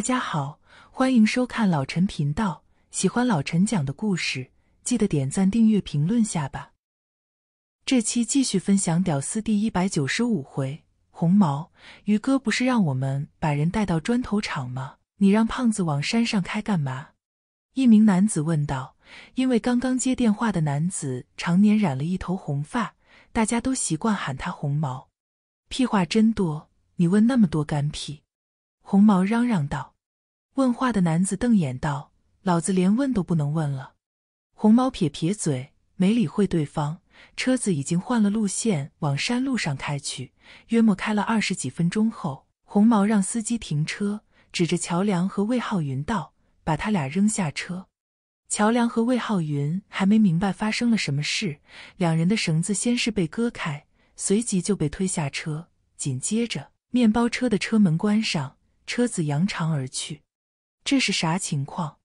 大家好，欢迎收看老陈频道。喜欢老陈讲的故事，记得点赞、订阅、评论下吧。这期继续分享《屌丝》第一百九十五回。红毛，于哥不是让我们把人带到砖头厂吗？你让胖子往山上开干嘛？一名男子问道。因为刚刚接电话的男子常年染了一头红发，大家都习惯喊他红毛。屁话真多，你问那么多干屁？红毛嚷嚷道：“问话的男子瞪眼道：‘老子连问都不能问了。’红毛撇撇嘴，没理会对方。车子已经换了路线，往山路上开去。约莫开了二十几分钟后，红毛让司机停车，指着乔梁和魏浩云道：‘把他俩扔下车。’乔梁和魏浩云还没明白发生了什么事，两人的绳子先是被割开，随即就被推下车，紧接着面包车的车门关上。”车子扬长而去，这是啥情况？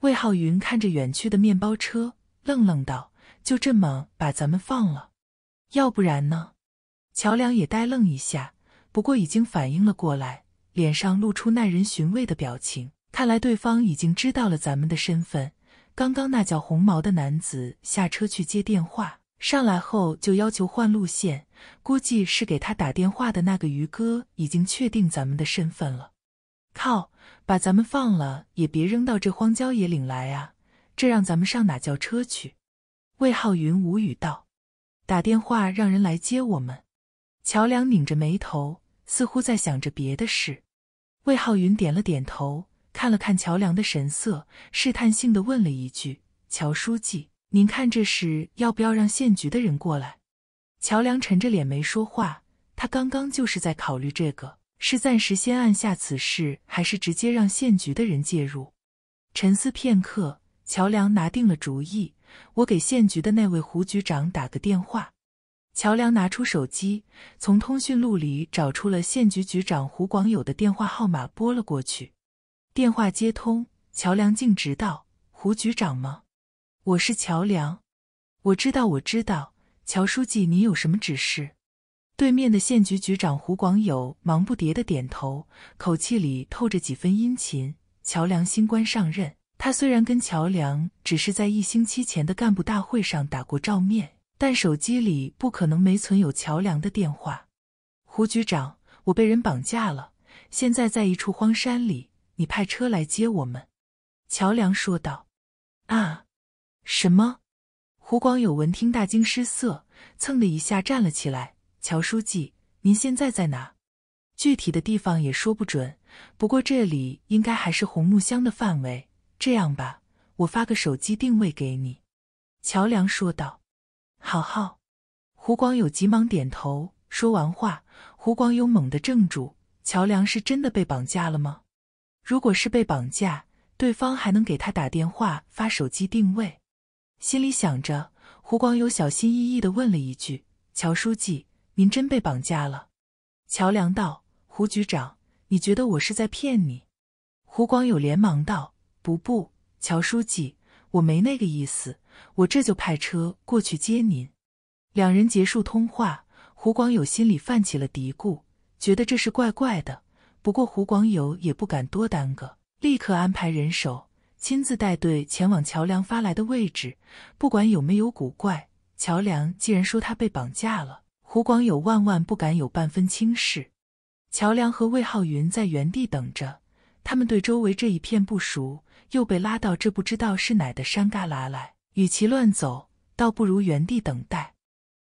魏浩云看着远去的面包车，愣愣道：“就这么把咱们放了？要不然呢？”乔梁也呆愣一下，不过已经反应了过来，脸上露出耐人寻味的表情。看来对方已经知道了咱们的身份。刚刚那叫红毛的男子下车去接电话，上来后就要求换路线，估计是给他打电话的那个于哥已经确定咱们的身份了。靠！把咱们放了也别扔到这荒郊野岭来啊！这让咱们上哪叫车去？魏浩云无语道：“打电话让人来接我们。”乔梁拧着眉头，似乎在想着别的事。魏浩云点了点头，看了看乔梁的神色，试探性的问了一句：“乔书记，您看这事要不要让县局的人过来？”乔梁沉着脸没说话，他刚刚就是在考虑这个。是暂时先按下此事，还是直接让县局的人介入？沉思片刻，乔梁拿定了主意。我给县局的那位胡局长打个电话。乔梁拿出手机，从通讯录里找出了县局局长胡广友的电话号码，拨了过去。电话接通，乔梁径直道：“胡局长吗？我是乔梁。我知道，我知道，乔书记，您有什么指示？”对面的县局局长胡广友忙不迭的点头，口气里透着几分殷勤。乔梁新官上任，他虽然跟乔梁只是在一星期前的干部大会上打过照面，但手机里不可能没存有乔梁的电话。胡局长，我被人绑架了，现在在一处荒山里，你派车来接我们。”乔梁说道。“啊，什么？”胡广友闻听大惊失色，蹭的一下站了起来。乔书记，您现在在哪？具体的地方也说不准，不过这里应该还是红木乡的范围。这样吧，我发个手机定位给你。”乔梁说道。“好，好。”胡光友急忙点头。说完话，胡光友猛地怔住：“乔梁是真的被绑架了吗？如果是被绑架，对方还能给他打电话发手机定位？”心里想着，胡光友小心翼翼地问了一句：“乔书记。”您真被绑架了，乔梁道。胡局长，你觉得我是在骗你？胡广友连忙道：“不不，乔书记，我没那个意思。我这就派车过去接您。”两人结束通话，胡广友心里泛起了嘀咕，觉得这事怪怪的。不过胡广友也不敢多耽搁，立刻安排人手，亲自带队前往乔梁发来的位置。不管有没有古怪，乔梁既然说他被绑架了。胡广友万万不敢有半分轻视，乔梁和魏浩云在原地等着。他们对周围这一片不熟，又被拉到这不知道是哪的山旮旯来，与其乱走，倒不如原地等待。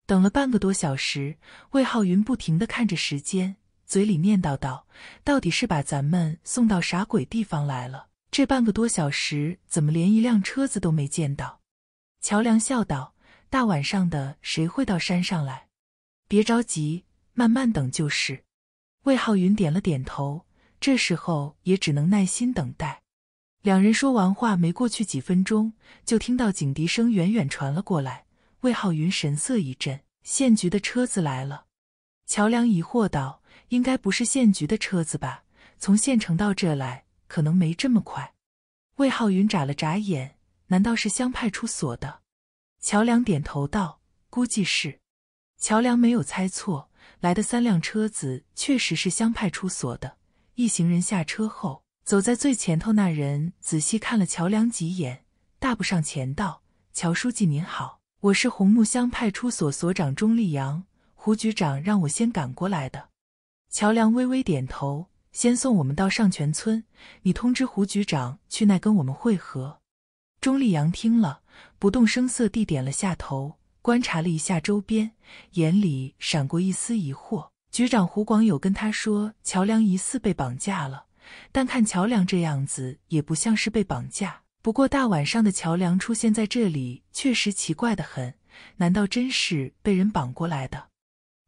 等了半个多小时，魏浩云不停地看着时间，嘴里念叨道：“到底是把咱们送到啥鬼地方来了？这半个多小时怎么连一辆车子都没见到？”乔梁笑道：“大晚上的，谁会到山上来？”别着急，慢慢等就是。魏浩云点了点头，这时候也只能耐心等待。两人说完话，没过去几分钟，就听到警笛声远远传了过来。魏浩云神色一震，县局的车子来了。乔梁疑惑道：“应该不是县局的车子吧？从县城到这来，可能没这么快。”魏浩云眨了眨眼：“难道是乡派出所的？”乔梁点头道：“估计是。”乔梁没有猜错，来的三辆车子确实是乡派出所的。一行人下车后，走在最前头那人仔细看了乔梁几眼，大步上前道：“乔书记您好，我是红木乡派出所所长钟立阳，胡局长让我先赶过来的。”乔梁微微点头：“先送我们到上泉村，你通知胡局长去那跟我们会合。”钟立阳听了，不动声色地点了下头。观察了一下周边，眼里闪过一丝疑惑。局长胡广友跟他说：“乔梁疑似被绑架了，但看乔梁这样子，也不像是被绑架。不过大晚上的，乔梁出现在这里，确实奇怪的很。难道真是被人绑过来的？”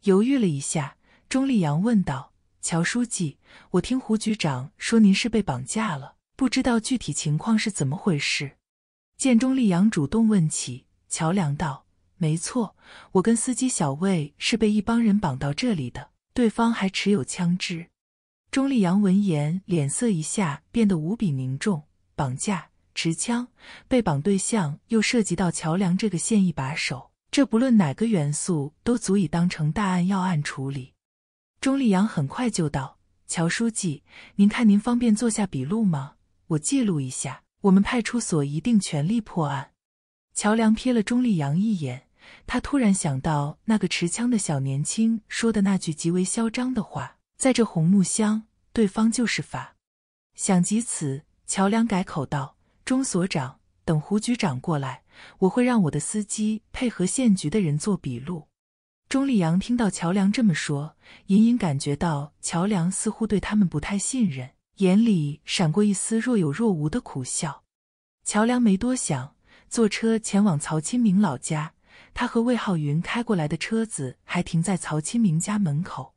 犹豫了一下，钟立阳问道：“乔书记，我听胡局长说您是被绑架了，不知道具体情况是怎么回事？”见钟立阳主动问起，乔梁道。没错，我跟司机小魏是被一帮人绑到这里的，对方还持有枪支。钟立阳闻言，脸色一下变得无比凝重。绑架、持枪，被绑对象又涉及到乔梁这个县一把手，这不论哪个元素，都足以当成大案要案处理。钟立阳很快就到，乔书记，您看您方便做下笔录吗？我记录一下，我们派出所一定全力破案。乔梁瞥了钟立阳一眼。他突然想到那个持枪的小年轻说的那句极为嚣张的话：“在这红木乡，对方就是法。”想及此，乔梁改口道：“钟所长，等胡局长过来，我会让我的司机配合县局的人做笔录。”钟立阳听到乔梁这么说，隐隐感觉到乔梁似乎对他们不太信任，眼里闪过一丝若有若无的苦笑。乔梁没多想，坐车前往曹清明老家。他和魏浩云开过来的车子还停在曹清明家门口。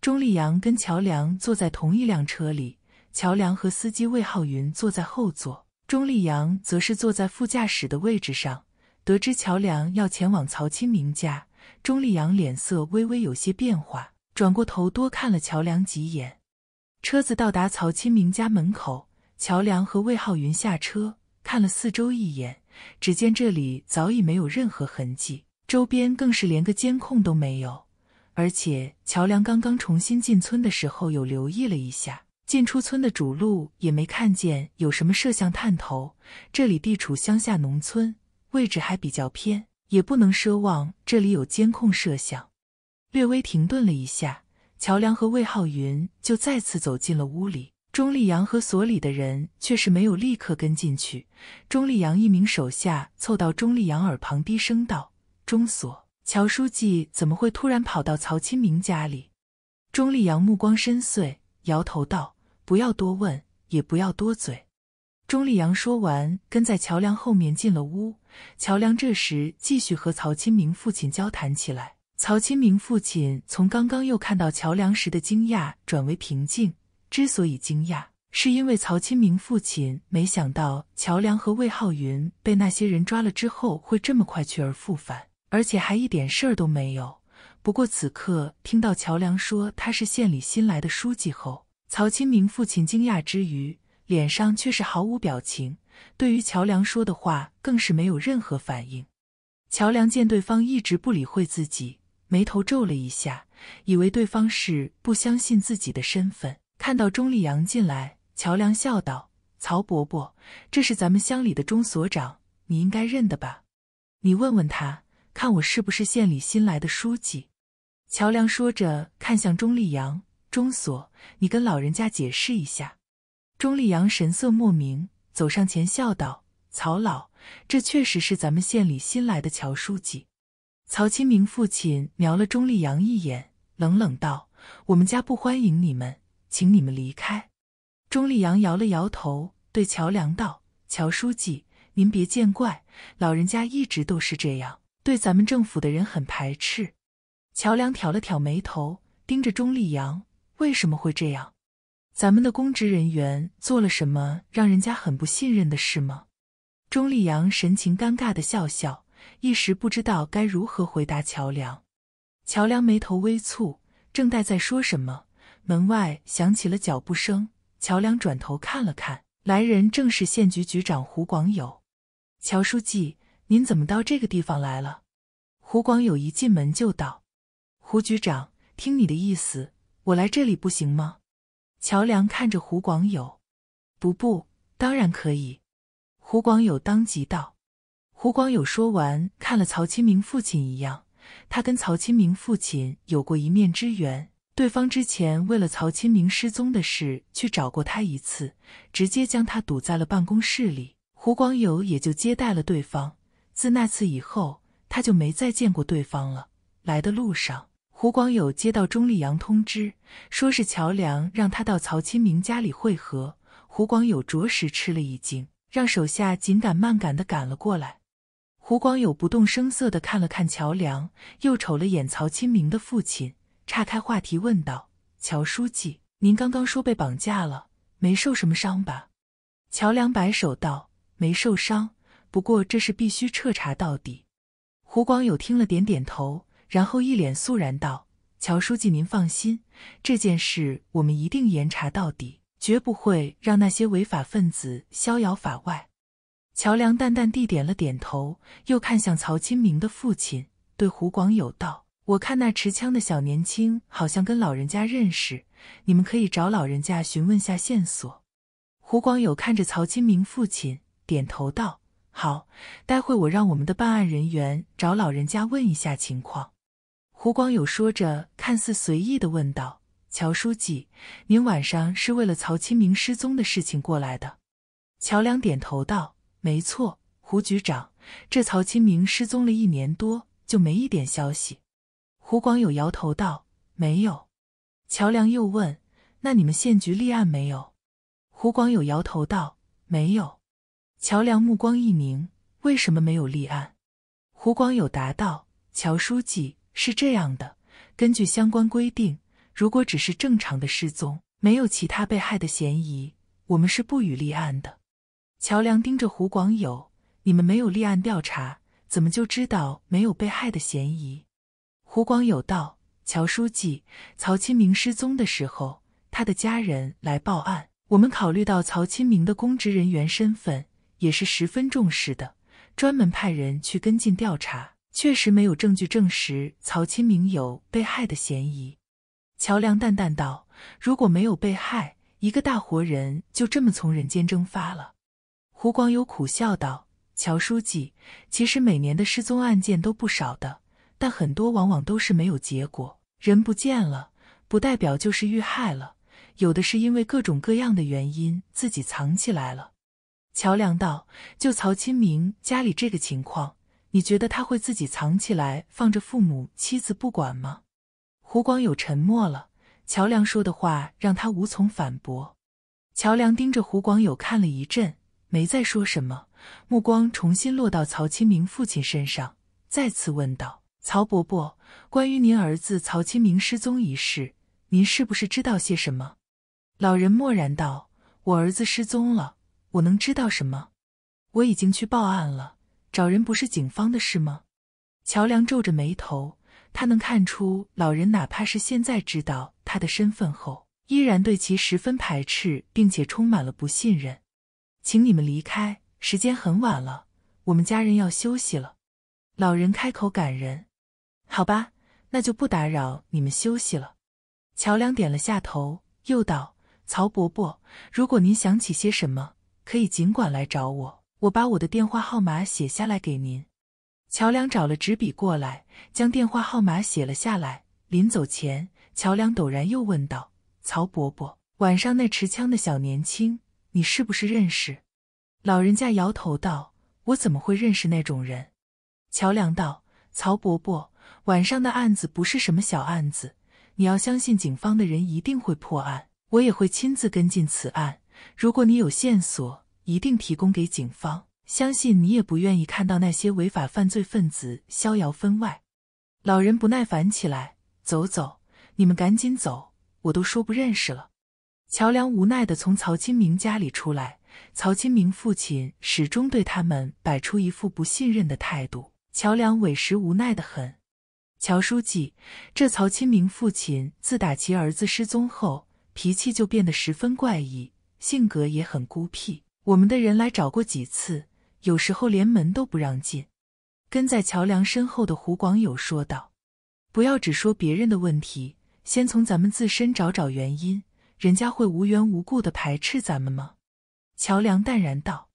钟丽阳跟乔梁坐在同一辆车里，乔梁和司机魏浩云坐在后座，钟丽阳则是坐在副驾驶的位置上。得知乔梁要前往曹清明家，钟丽阳脸色微微有些变化，转过头多看了乔梁几眼。车子到达曹清明家门口，乔梁和魏浩云下车，看了四周一眼。只见这里早已没有任何痕迹，周边更是连个监控都没有。而且乔梁刚刚重新进村的时候，有留意了一下进出村的主路，也没看见有什么摄像探头。这里地处乡下农村，位置还比较偏，也不能奢望这里有监控摄像。略微停顿了一下，乔梁和魏浩云就再次走进了屋里。钟立阳和所里的人却是没有立刻跟进去。钟立阳一名手下凑到钟立阳耳旁低声道：“钟所，乔书记怎么会突然跑到曹清明家里？”钟立阳目光深邃，摇头道：“不要多问，也不要多嘴。”钟立阳说完，跟在乔梁后面进了屋。乔梁这时继续和曹清明父亲交谈起来。曹清明父亲从刚刚又看到乔梁时的惊讶，转为平静。之所以惊讶，是因为曹清明父亲没想到乔梁和魏浩云被那些人抓了之后会这么快去而复返，而且还一点事儿都没有。不过此刻听到乔梁说他是县里新来的书记后，曹清明父亲惊讶之余，脸上却是毫无表情，对于乔梁说的话更是没有任何反应。乔梁见对方一直不理会自己，眉头皱了一下，以为对方是不相信自己的身份。看到钟丽阳进来，乔梁笑道：“曹伯伯，这是咱们乡里的钟所长，你应该认得吧？你问问他，看我是不是县里新来的书记。”乔梁说着，看向钟丽阳：“钟所，你跟老人家解释一下。”钟丽阳神色莫名，走上前笑道：“曹老，这确实是咱们县里新来的乔书记。”曹清明父亲瞄了钟丽阳一眼，冷冷道：“我们家不欢迎你们。”请你们离开。钟立阳摇了摇头，对乔梁道：“乔书记，您别见怪，老人家一直都是这样，对咱们政府的人很排斥。”乔梁挑了挑眉头，盯着钟立阳：“为什么会这样？咱们的公职人员做了什么，让人家很不信任的事吗？”钟立阳神情尴尬的笑笑，一时不知道该如何回答乔梁。乔梁眉头微蹙，正待在说什么。门外响起了脚步声，乔梁转头看了看，来人正是县局局长胡广友。乔书记，您怎么到这个地方来了？胡广友一进门就道：“胡局长，听你的意思，我来这里不行吗？”乔梁看着胡广友：“不不，当然可以。”胡广友当即道：“胡广友说完，看了曹清明父亲一样，他跟曹清明父亲有过一面之缘。”对方之前为了曹清明失踪的事去找过他一次，直接将他堵在了办公室里。胡广友也就接待了对方。自那次以后，他就没再见过对方了。来的路上，胡广友接到钟丽阳通知，说是乔梁让他到曹清明家里会合。胡广友着实吃了一惊，让手下紧赶慢赶的赶了过来。胡广友不动声色的看了看乔梁，又瞅了眼曹清明的父亲。岔开话题问道：“乔书记，您刚刚说被绑架了，没受什么伤吧？”乔梁摆手道：“没受伤，不过这事必须彻查到底。”胡广友听了，点点头，然后一脸肃然道：“乔书记，您放心，这件事我们一定严查到底，绝不会让那些违法分子逍遥法外。”乔梁淡淡地点了点头，又看向曹清明的父亲，对胡广友道。我看那持枪的小年轻好像跟老人家认识，你们可以找老人家询问下线索。胡广友看着曹清明父亲，点头道：“好，待会我让我们的办案人员找老人家问一下情况。”胡广友说着，看似随意的问道：“乔书记，您晚上是为了曹清明失踪的事情过来的？”乔梁点头道：“没错，胡局长，这曹清明失踪了一年多，就没一点消息。”胡广友摇头道：“没有。”乔梁又问：“那你们县局立案没有？”胡广友摇头道：“没有。”乔梁目光一凝：“为什么没有立案？”胡广友答道：“乔书记是这样的，根据相关规定，如果只是正常的失踪，没有其他被害的嫌疑，我们是不予立案的。”乔梁盯着胡广友：“你们没有立案调查，怎么就知道没有被害的嫌疑？”胡广友道：“乔书记，曹清明失踪的时候，他的家人来报案。我们考虑到曹清明的公职人员身份，也是十分重视的，专门派人去跟进调查。确实没有证据证实曹清明有被害的嫌疑。”乔梁淡淡道：“如果没有被害，一个大活人就这么从人间蒸发了。”胡广友苦笑道：“乔书记，其实每年的失踪案件都不少的。”但很多往往都是没有结果，人不见了不代表就是遇害了，有的是因为各种各样的原因自己藏起来了。乔梁道：“就曹清明家里这个情况，你觉得他会自己藏起来，放着父母、妻子不管吗？”胡广友沉默了。乔梁说的话让他无从反驳。乔梁盯着胡广友看了一阵，没再说什么，目光重新落到曹清明父亲身上，再次问道。曹伯伯，关于您儿子曹清明失踪一事，您是不是知道些什么？老人默然道：“我儿子失踪了，我能知道什么？我已经去报案了，找人不是警方的事吗？”乔梁皱着眉头，他能看出老人哪怕是现在知道他的身份后，依然对其十分排斥，并且充满了不信任。请你们离开，时间很晚了，我们家人要休息了。老人开口感人。好吧，那就不打扰你们休息了。乔梁点了下头，又道：“曹伯伯，如果您想起些什么，可以尽管来找我，我把我的电话号码写下来给您。”乔梁找了纸笔过来，将电话号码写了下来。临走前，乔梁陡然又问道：“曹伯伯，晚上那持枪的小年轻，你是不是认识？”老人家摇头道：“我怎么会认识那种人？”乔梁道：“曹伯伯。”晚上的案子不是什么小案子，你要相信警方的人一定会破案，我也会亲自跟进此案。如果你有线索，一定提供给警方。相信你也不愿意看到那些违法犯罪分子逍遥分外。老人不耐烦起来，走走，你们赶紧走，我都说不认识了。乔梁无奈的从曹清明家里出来，曹清明父亲始终对他们摆出一副不信任的态度，乔梁委实无奈的很。乔书记，这曹清明父亲自打其儿子失踪后，脾气就变得十分怪异，性格也很孤僻。我们的人来找过几次，有时候连门都不让进。跟在乔梁身后的胡广友说道：“不要只说别人的问题，先从咱们自身找找原因。人家会无缘无故的排斥咱们吗？”乔梁淡然道：“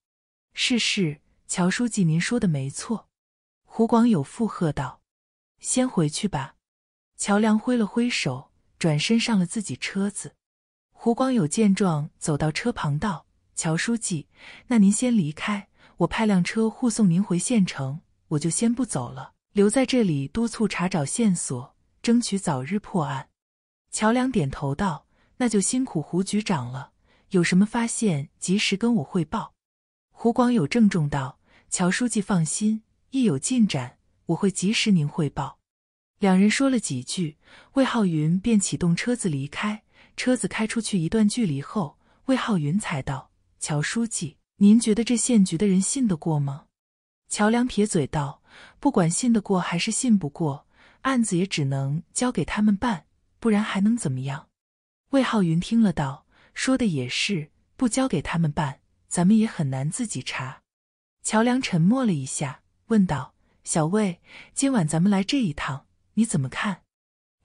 是是，乔书记，您说的没错。”胡广友附和道。先回去吧。乔梁挥了挥手，转身上了自己车子。胡光友见状，走到车旁道：“乔书记，那您先离开，我派辆车护送您回县城。我就先不走了，留在这里督促查找线索，争取早日破案。”乔梁点头道：“那就辛苦胡局长了，有什么发现及时跟我汇报。”胡光友郑重道：“乔书记放心，一有进展。”我会及时您汇报。两人说了几句，魏浩云便启动车子离开。车子开出去一段距离后，魏浩云才道：“乔书记，您觉得这县局的人信得过吗？”乔梁撇嘴道：“不管信得过还是信不过，案子也只能交给他们办，不然还能怎么样？”魏浩云听了道：“说的也是，不交给他们办，咱们也很难自己查。”乔梁沉默了一下，问道。小魏，今晚咱们来这一趟，你怎么看？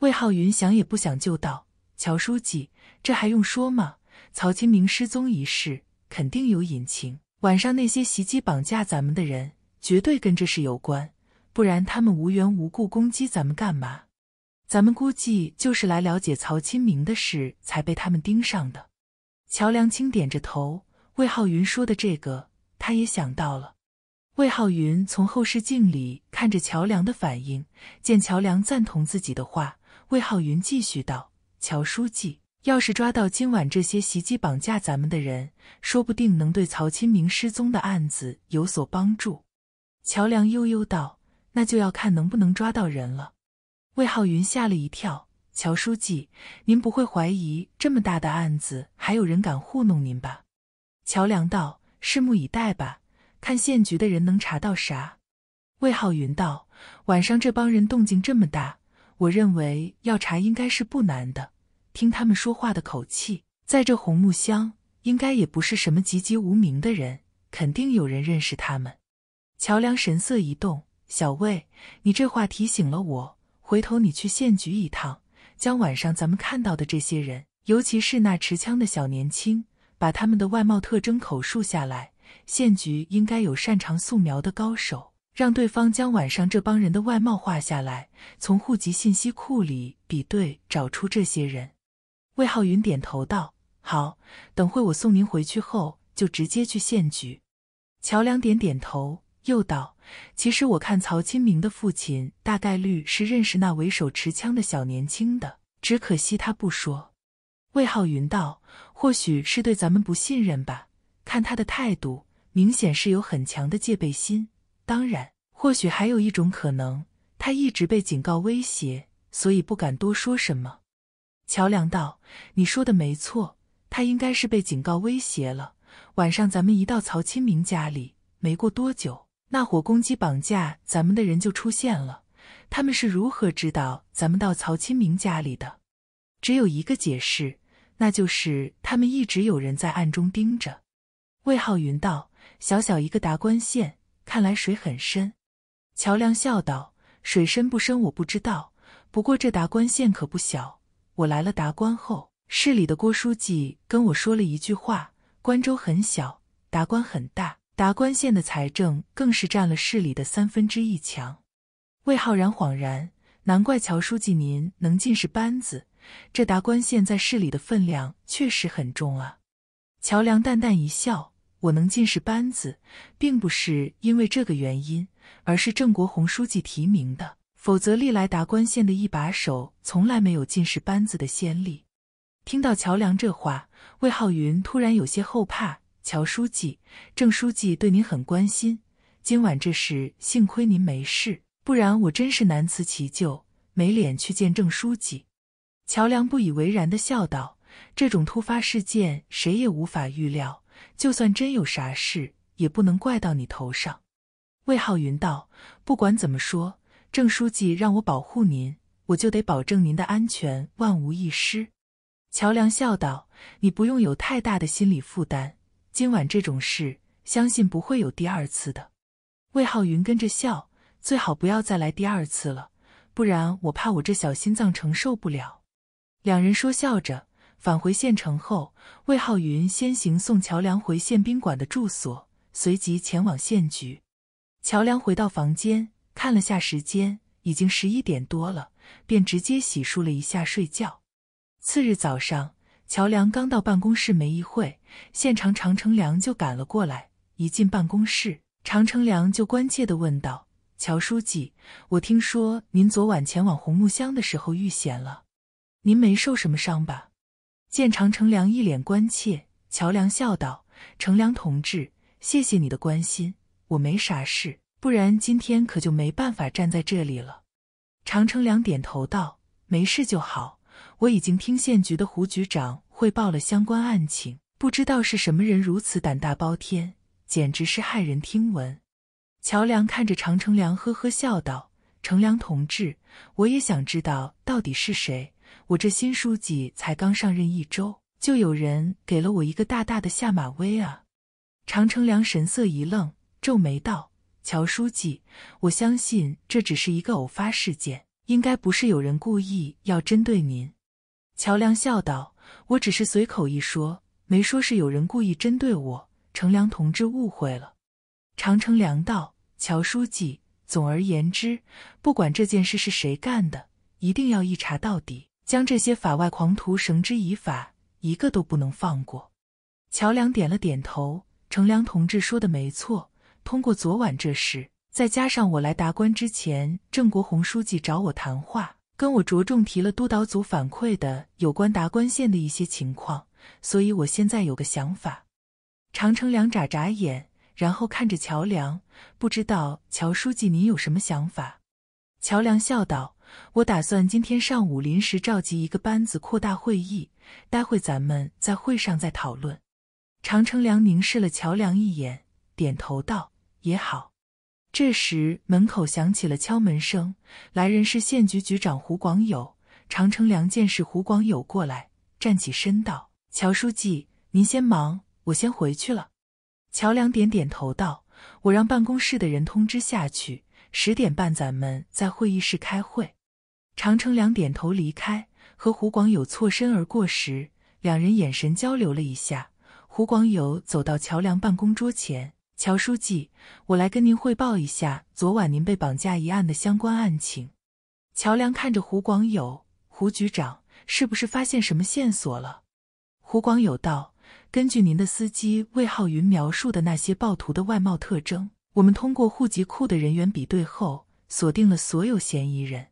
魏浩云想也不想就道：“乔书记，这还用说吗？曹清明失踪一事肯定有隐情。晚上那些袭击、绑架咱们的人，绝对跟这事有关，不然他们无缘无故攻击咱们干嘛？咱们估计就是来了解曹清明的事，才被他们盯上的。”乔良清点着头，魏浩云说的这个，他也想到了。魏浩云从后视镜里看着乔梁的反应，见乔梁赞同自己的话，魏浩云继续道：“乔书记，要是抓到今晚这些袭击绑架咱们的人，说不定能对曹清明失踪的案子有所帮助。”乔梁悠悠道：“那就要看能不能抓到人了。”魏浩云吓了一跳：“乔书记，您不会怀疑这么大的案子还有人敢糊弄您吧？”乔梁道：“拭目以待吧。”看县局的人能查到啥？魏浩云道：“晚上这帮人动静这么大，我认为要查应该是不难的。听他们说话的口气，在这红木乡应该也不是什么籍籍无名的人，肯定有人认识他们。”乔梁神色一动：“小魏，你这话提醒了我，回头你去县局一趟，将晚上咱们看到的这些人，尤其是那持枪的小年轻，把他们的外貌特征口述下来。”县局应该有擅长素描的高手，让对方将晚上这帮人的外貌画下来，从户籍信息库里比对，找出这些人。魏浩云点头道：“好，等会我送您回去后，就直接去县局。”乔梁点点头，又道：“其实我看曹清明的父亲大概率是认识那为首持枪的小年轻的，只可惜他不说。”魏浩云道：“或许是对咱们不信任吧。”看他的态度，明显是有很强的戒备心。当然，或许还有一种可能，他一直被警告威胁，所以不敢多说什么。乔梁道：“你说的没错，他应该是被警告威胁了。晚上咱们一到曹清明家里，没过多久，那伙攻击绑架咱们的人就出现了。他们是如何知道咱们到曹清明家里的？只有一个解释，那就是他们一直有人在暗中盯着。”魏浩云道：“小小一个达官县，看来水很深。”乔梁笑道：“水深不深我不知道，不过这达官县可不小。我来了达官后，市里的郭书记跟我说了一句话：‘关州很小，达官很大，达官县的财政更是占了市里的三分之一强。’”魏浩然恍然：“难怪乔书记您能进市班子，这达官县在市里的分量确实很重啊。”乔梁淡淡一笑。我能进市班子，并不是因为这个原因，而是郑国红书记提名的。否则，历来达官县的一把手从来没有进市班子的先例。听到乔梁这话，魏浩云突然有些后怕。乔书记，郑书记对您很关心，今晚这事幸亏您没事，不然我真是难辞其咎，没脸去见郑书记。乔梁不以为然的笑道：“这种突发事件，谁也无法预料。”就算真有啥事，也不能怪到你头上。”魏浩云道，“不管怎么说，郑书记让我保护您，我就得保证您的安全万无一失。”乔梁笑道：“你不用有太大的心理负担，今晚这种事，相信不会有第二次的。”魏浩云跟着笑：“最好不要再来第二次了，不然我怕我这小心脏承受不了。”两人说笑着。返回县城后，魏浩云先行送乔梁回县宾馆的住所，随即前往县局。乔梁回到房间，看了下时间，已经十一点多了，便直接洗漱了一下睡觉。次日早上，乔梁刚到办公室没一会，县长常成良就赶了过来。一进办公室，常成良就关切地问道：“乔书记，我听说您昨晚前往红木乡的时候遇险了，您没受什么伤吧？”见常成良一脸关切，乔梁笑道：“成良同志，谢谢你的关心，我没啥事，不然今天可就没办法站在这里了。”常成良点头道：“没事就好，我已经听县局的胡局长汇报了相关案情，不知道是什么人如此胆大包天，简直是骇人听闻。”乔梁看着常成良，呵呵笑道：“成良同志，我也想知道到底是谁。”我这新书记才刚上任一周，就有人给了我一个大大的下马威啊！常成良神色一愣，皱眉道：“乔书记，我相信这只是一个偶发事件，应该不是有人故意要针对您。”乔梁笑道：“我只是随口一说，没说是有人故意针对我。成良同志误会了。”常成良道：“乔书记，总而言之，不管这件事是谁干的，一定要一查到底。”将这些法外狂徒绳之以法，一个都不能放过。乔梁点了点头：“程良同志说的没错。通过昨晚这事，再加上我来达官之前，郑国红书记找我谈话，跟我着重提了督导组反馈的有关达官县的一些情况。所以我现在有个想法。”长程良眨眨眼，然后看着乔梁：“不知道乔书记您有什么想法？”乔梁笑道。我打算今天上午临时召集一个班子扩大会议，待会咱们在会上再讨论。常成良凝视了乔梁一眼，点头道：“也好。”这时门口响起了敲门声，来人是县局局长胡广友。常成良见是胡广友过来，站起身道：“乔书记，您先忙，我先回去了。”乔梁点点头道：“我让办公室的人通知下去，十点半咱们在会议室开会。”常成良点头离开，和胡广友错身而过时，两人眼神交流了一下。胡广友走到乔梁办公桌前：“乔书记，我来跟您汇报一下昨晚您被绑架一案的相关案情。”乔梁看着胡广友：“胡局长，是不是发现什么线索了？”胡广友道：“根据您的司机魏浩云描述的那些暴徒的外貌特征，我们通过户籍库的人员比对后，锁定了所有嫌疑人。”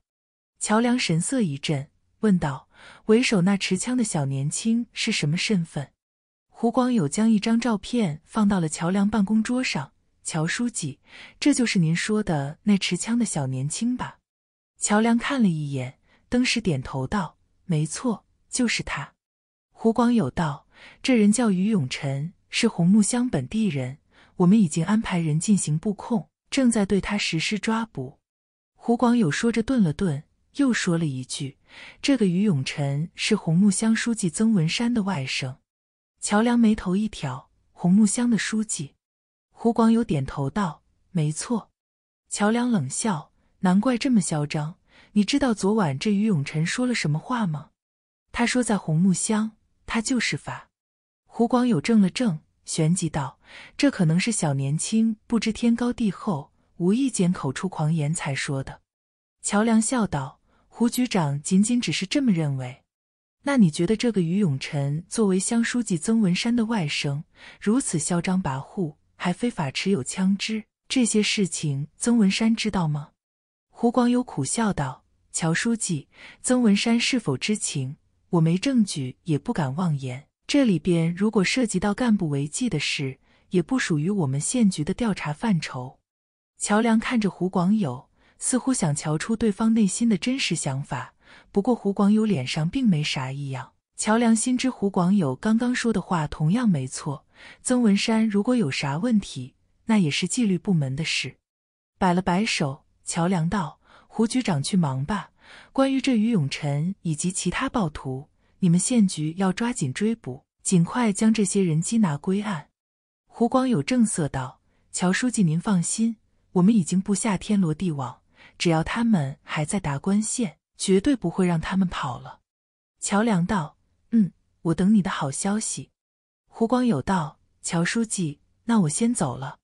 乔梁神色一震，问道：“为首那持枪的小年轻是什么身份？”胡广友将一张照片放到了乔梁办公桌上。乔书记，这就是您说的那持枪的小年轻吧？乔梁看了一眼，登时点头道：“没错，就是他。”胡广友道：“这人叫于永臣，是红木乡本地人。我们已经安排人进行布控，正在对他实施抓捕。”胡广友说着，顿了顿。又说了一句：“这个于永臣是红木乡书记曾文山的外甥。”乔梁眉头一挑：“红木乡的书记？”胡广友点头道：“没错。”乔梁冷笑：“难怪这么嚣张。你知道昨晚这于永臣说了什么话吗？”他说：“在红木乡，他就是法。”胡广友怔了怔，旋即道：“这可能是小年轻不知天高地厚，无意间口出狂言才说的。”乔梁笑道。胡局长仅仅只是这么认为，那你觉得这个于永臣作为乡书记曾文山的外甥，如此嚣张跋扈，还非法持有枪支，这些事情曾文山知道吗？胡广友苦笑道：“乔书记，曾文山是否知情？我没证据，也不敢妄言。这里边如果涉及到干部违纪的事，也不属于我们县局的调查范畴。”乔梁看着胡广友。似乎想瞧出对方内心的真实想法，不过胡广友脸上并没啥异样。乔梁心知胡广友刚刚说的话同样没错，曾文山如果有啥问题，那也是纪律部门的事。摆了摆手，乔梁道：“胡局长去忙吧。关于这于永臣以及其他暴徒，你们县局要抓紧追捕，尽快将这些人缉拿归案。”胡广友正色道：“乔书记，您放心，我们已经布下天罗地网。”只要他们还在达官县，绝对不会让他们跑了。乔梁道：“嗯，我等你的好消息。”胡广友道：“乔书记，那我先走了。”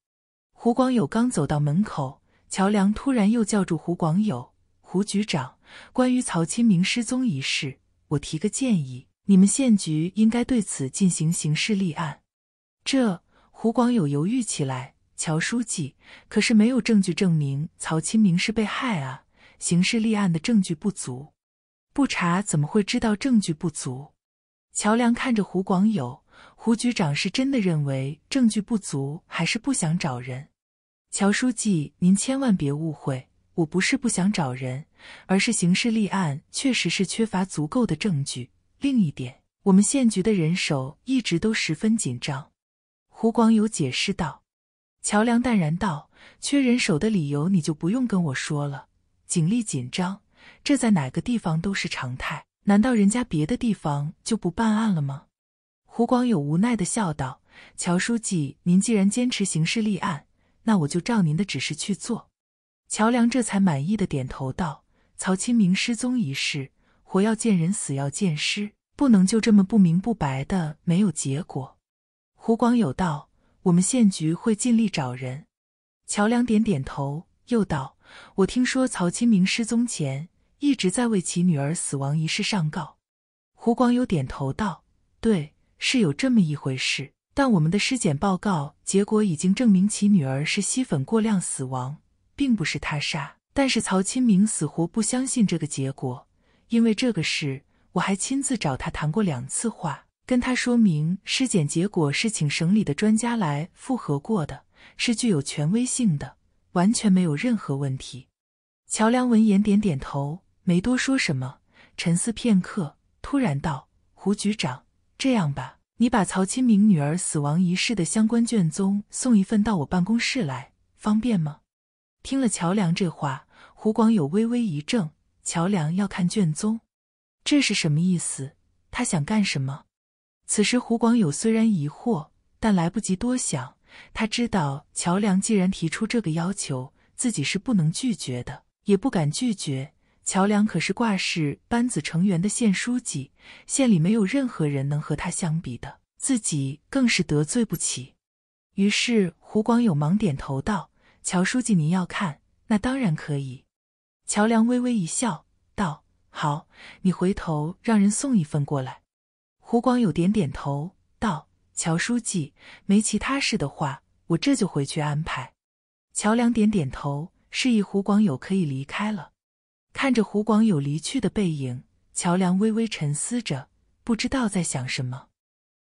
胡广友刚走到门口，乔梁突然又叫住胡广友：“胡局长，关于曹清明失踪一事，我提个建议，你们县局应该对此进行刑事立案。”这胡广友犹豫起来。乔书记，可是没有证据证明曹清明是被害啊，刑事立案的证据不足，不查怎么会知道证据不足？乔梁看着胡广友，胡局长是真的认为证据不足，还是不想找人？乔书记，您千万别误会，我不是不想找人，而是刑事立案确实是缺乏足够的证据。另一点，我们县局的人手一直都十分紧张，胡广友解释道。乔梁淡然道：“缺人手的理由你就不用跟我说了，警力紧张，这在哪个地方都是常态。难道人家别的地方就不办案了吗？”胡广友无奈的笑道：“乔书记，您既然坚持刑事立案，那我就照您的指示去做。”乔梁这才满意的点头道：“曹清明失踪一事，活要见人，死要见尸，不能就这么不明不白的没有结果。”胡广友道。我们县局会尽力找人。乔梁点点头，又道：“我听说曹清明失踪前一直在为其女儿死亡一事上告。”胡广友点头道：“对，是有这么一回事。但我们的尸检报告结果已经证明其女儿是吸粉过量死亡，并不是他杀。但是曹清明死活不相信这个结果，因为这个事，我还亲自找他谈过两次话。”跟他说明尸检结果是请省里的专家来复核过的，是具有权威性的，完全没有任何问题。乔梁闻言点点头，没多说什么，沉思片刻，突然道：“胡局长，这样吧，你把曹清明女儿死亡一事的相关卷宗送一份到我办公室来，方便吗？”听了乔梁这话，胡广友微微一怔，乔梁要看卷宗，这是什么意思？他想干什么？此时，胡广友虽然疑惑，但来不及多想。他知道，乔梁既然提出这个要求，自己是不能拒绝的，也不敢拒绝。乔梁可是挂市班子成员的县书记，县里没有任何人能和他相比的，自己更是得罪不起。于是，胡广友忙点头道：“乔书记，您要看，那当然可以。”乔梁微微一笑，道：“好，你回头让人送一份过来。”胡广友点点头，道：“乔书记，没其他事的话，我这就回去安排。”乔梁点点头，示意胡广友可以离开了。看着胡广友离去的背影，乔梁微微沉思着，不知道在想什么。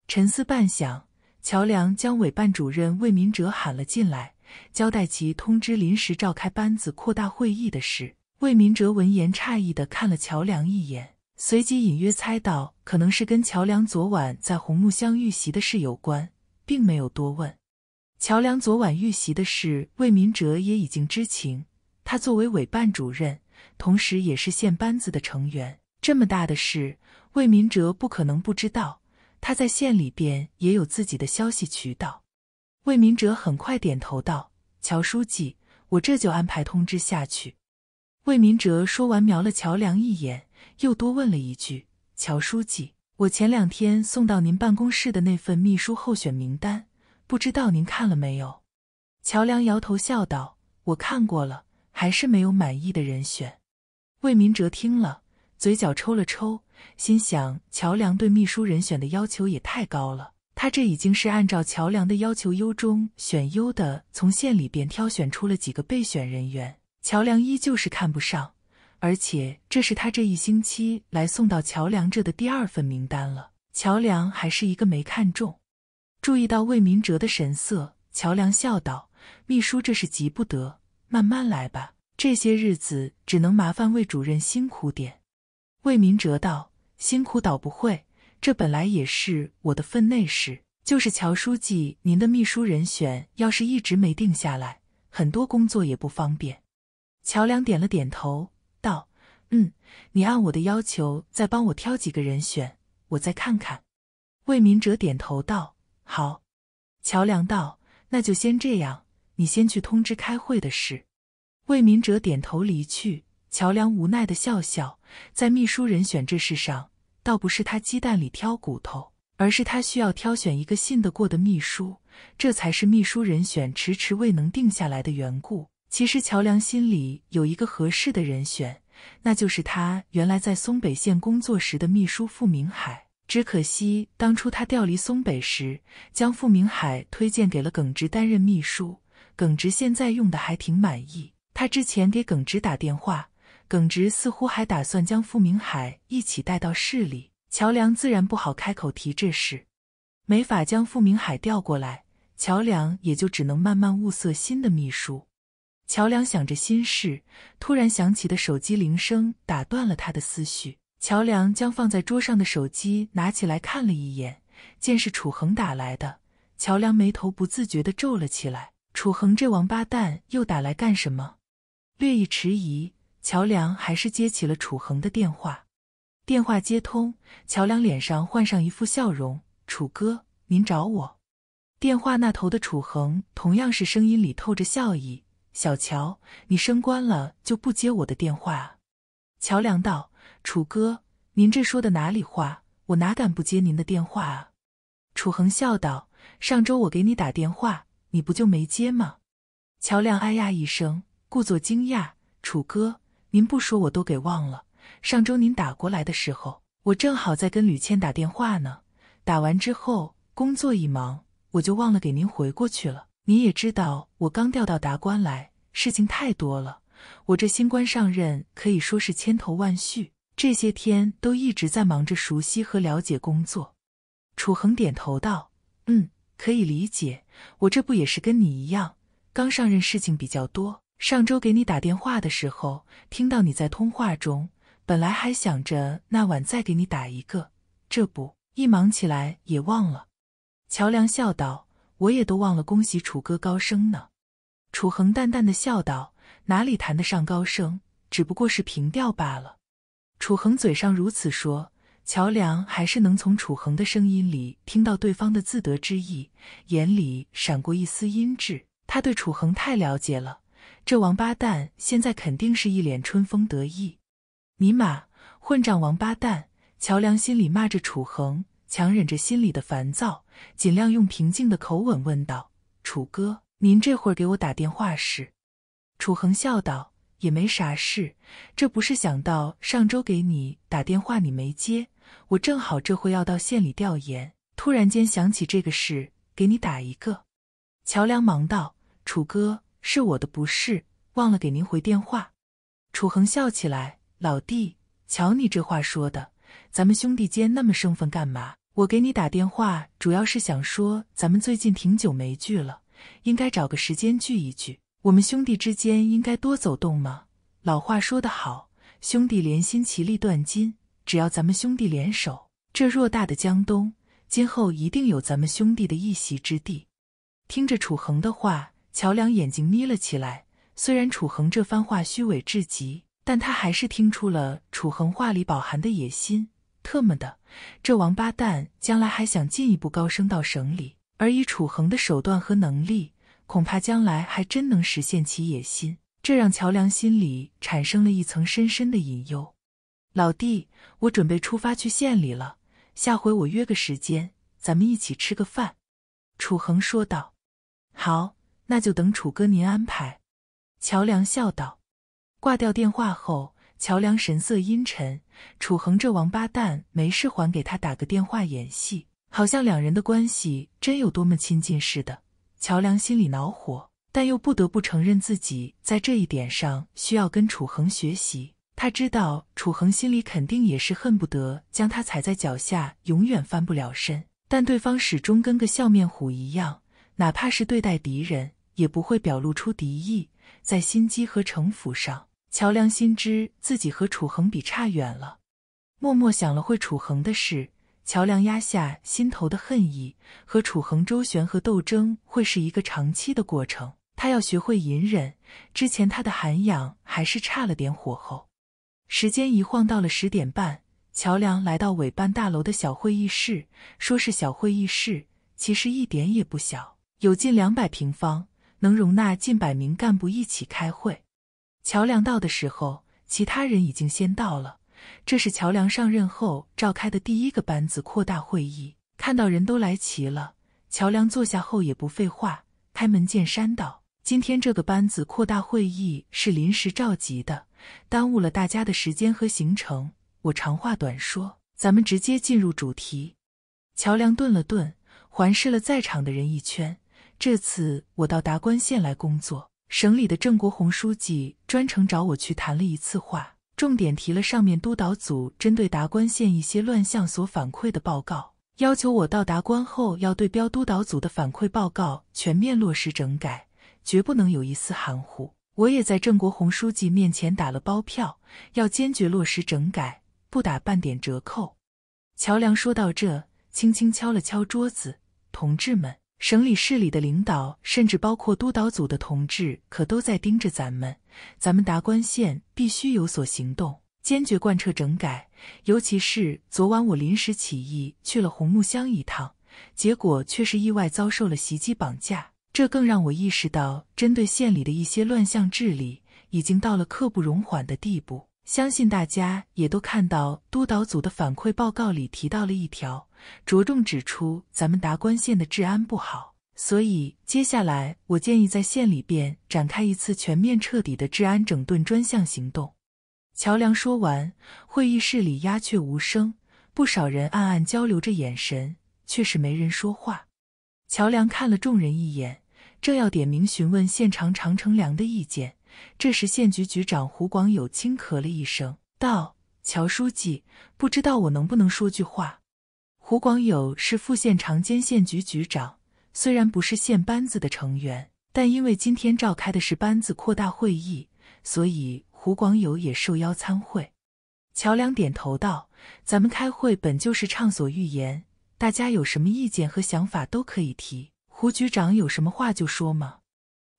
沉思半晌，乔梁将委办主任魏民哲喊了进来，交代其通知临时召开班子扩大会议的事。魏民哲闻言，诧异的看了乔梁一眼。随即隐约猜到，可能是跟乔梁昨晚在红木乡遇袭的事有关，并没有多问。乔梁昨晚遇袭的事，魏明哲也已经知情。他作为委办主任，同时也是县班子的成员，这么大的事，魏明哲不可能不知道。他在县里边也有自己的消息渠道。魏明哲很快点头道：“乔书记，我这就安排通知下去。”魏明哲说完，瞄了乔梁一眼。又多问了一句：“乔书记，我前两天送到您办公室的那份秘书候选名单，不知道您看了没有？”乔梁摇头笑道：“我看过了，还是没有满意的人选。”魏民哲听了，嘴角抽了抽，心想：乔梁对秘书人选的要求也太高了。他这已经是按照乔梁的要求优中选优的，从县里边挑选出了几个备选人员，乔梁依旧是看不上。而且这是他这一星期来送到乔梁这的第二份名单了。乔梁还是一个没看中。注意到魏明哲的神色，乔梁笑道：“秘书这是急不得，慢慢来吧。这些日子只能麻烦魏主任辛苦点。”魏明哲道：“辛苦倒不会，这本来也是我的分内事。就是乔书记，您的秘书人选要是一直没定下来，很多工作也不方便。”乔梁点了点头。嗯，你按我的要求再帮我挑几个人选，我再看看。魏明哲点头道：“好。”乔梁道：“那就先这样，你先去通知开会的事。”魏明哲点头离去。乔梁无奈的笑笑，在秘书人选这事上，倒不是他鸡蛋里挑骨头，而是他需要挑选一个信得过的秘书，这才是秘书人选迟迟未能定下来的缘故。其实乔梁心里有一个合适的人选。那就是他原来在松北县工作时的秘书傅明海，只可惜当初他调离松北时，将傅明海推荐给了耿直担任秘书，耿直现在用的还挺满意。他之前给耿直打电话，耿直似乎还打算将傅明海一起带到市里，乔梁自然不好开口提这事，没法将傅明海调过来，乔梁也就只能慢慢物色新的秘书。乔梁想着心事，突然响起的手机铃声打断了他的思绪。乔梁将放在桌上的手机拿起来看了一眼，见是楚恒打来的，乔梁眉头不自觉地皱了起来。楚恒这王八蛋又打来干什么？略一迟疑，乔梁还是接起了楚恒的电话。电话接通，乔梁脸上换上一副笑容：“楚哥，您找我。”电话那头的楚恒同样是声音里透着笑意。小乔，你升官了就不接我的电话啊？乔梁道：“楚哥，您这说的哪里话？我哪敢不接您的电话啊？”楚恒笑道：“上周我给你打电话，你不就没接吗？”乔梁哎呀一声，故作惊讶：“楚哥，您不说我都给忘了。上周您打过来的时候，我正好在跟吕倩打电话呢。打完之后，工作一忙，我就忘了给您回过去了。”你也知道，我刚调到达官来，事情太多了。我这新官上任，可以说是千头万绪，这些天都一直在忙着熟悉和了解工作。楚恒点头道：“嗯，可以理解。我这不也是跟你一样，刚上任，事情比较多。上周给你打电话的时候，听到你在通话中，本来还想着那晚再给你打一个，这不一忙起来也忘了。”乔梁笑道。我也都忘了恭喜楚哥高升呢，楚恒淡淡的笑道：“哪里谈得上高升，只不过是平调罢了。”楚恒嘴上如此说，乔梁还是能从楚恒的声音里听到对方的自得之意，眼里闪过一丝阴鸷。他对楚恒太了解了，这王八蛋现在肯定是一脸春风得意。尼玛，混账王八蛋！乔梁心里骂着楚恒。强忍着心里的烦躁，尽量用平静的口吻问道：“楚哥，您这会儿给我打电话是？”楚恒笑道：“也没啥事，这不是想到上周给你打电话你没接，我正好这会要到县里调研，突然间想起这个事，给你打一个。”乔梁忙道：“楚哥，是我的不是，忘了给您回电话。”楚恒笑起来：“老弟，瞧你这话说的，咱们兄弟间那么生分干嘛？”我给你打电话，主要是想说，咱们最近挺久没聚了，应该找个时间聚一聚。我们兄弟之间应该多走动吗？老话说得好，“兄弟连心，其利断金。”只要咱们兄弟联手，这偌大的江东，今后一定有咱们兄弟的一席之地。听着楚恒的话，乔梁眼睛眯了起来。虽然楚恒这番话虚伪至极，但他还是听出了楚恒话里饱含的野心。特么的，这王八蛋将来还想进一步高升到省里，而以楚恒的手段和能力，恐怕将来还真能实现其野心。这让乔梁心里产生了一层深深的隐忧。老弟，我准备出发去县里了，下回我约个时间，咱们一起吃个饭。”楚恒说道。“好，那就等楚哥您安排。”乔梁笑道。挂掉电话后，乔梁神色阴沉。楚恒这王八蛋没事还给他打个电话演戏，好像两人的关系真有多么亲近似的。乔梁心里恼火，但又不得不承认自己在这一点上需要跟楚恒学习。他知道楚恒心里肯定也是恨不得将他踩在脚下，永远翻不了身。但对方始终跟个笑面虎一样，哪怕是对待敌人，也不会表露出敌意，在心机和城府上。乔梁心知自己和楚恒比差远了，默默想了会楚恒的事。乔梁压下心头的恨意，和楚恒周旋和斗争会是一个长期的过程，他要学会隐忍。之前他的涵养还是差了点火候。时间一晃到了十点半，乔梁来到委办大楼的小会议室，说是小会议室，其实一点也不小，有近两百平方，能容纳近百名干部一起开会。桥梁到的时候，其他人已经先到了。这是桥梁上任后召开的第一个班子扩大会议。看到人都来齐了，桥梁坐下后也不废话，开门见山道：“今天这个班子扩大会议是临时召集的，耽误了大家的时间和行程。我长话短说，咱们直接进入主题。”乔梁顿了顿，环视了在场的人一圈：“这次我到达官县来工作。”省里的郑国宏书记专程找我去谈了一次话，重点提了上面督导组针对达官县一些乱象所反馈的报告，要求我到达官后要对标督导组的反馈报告，全面落实整改，绝不能有一丝含糊。我也在郑国红书记面前打了包票，要坚决落实整改，不打半点折扣。乔梁说到这，轻轻敲了敲桌子，同志们。省里、市里的领导，甚至包括督导组的同志，可都在盯着咱们。咱们达官县必须有所行动，坚决贯彻整改。尤其是昨晚，我临时起意去了红木乡一趟，结果却是意外遭受了袭击绑架。这更让我意识到，针对县里的一些乱象治理，已经到了刻不容缓的地步。相信大家也都看到，督导组的反馈报告里提到了一条。着重指出，咱们达官县的治安不好，所以接下来我建议在县里边展开一次全面彻底的治安整顿专项行动。乔梁说完，会议室里鸦雀无声，不少人暗暗交流着眼神，却是没人说话。乔梁看了众人一眼，正要点名询问县长常成良的意见，这时县局局长胡广友轻咳了一声，道：“乔书记，不知道我能不能说句话？”胡广友是副县长兼县局局长，虽然不是县班子的成员，但因为今天召开的是班子扩大会议，所以胡广友也受邀参会。乔梁点头道：“咱们开会本就是畅所欲言，大家有什么意见和想法都可以提。胡局长有什么话就说嘛。”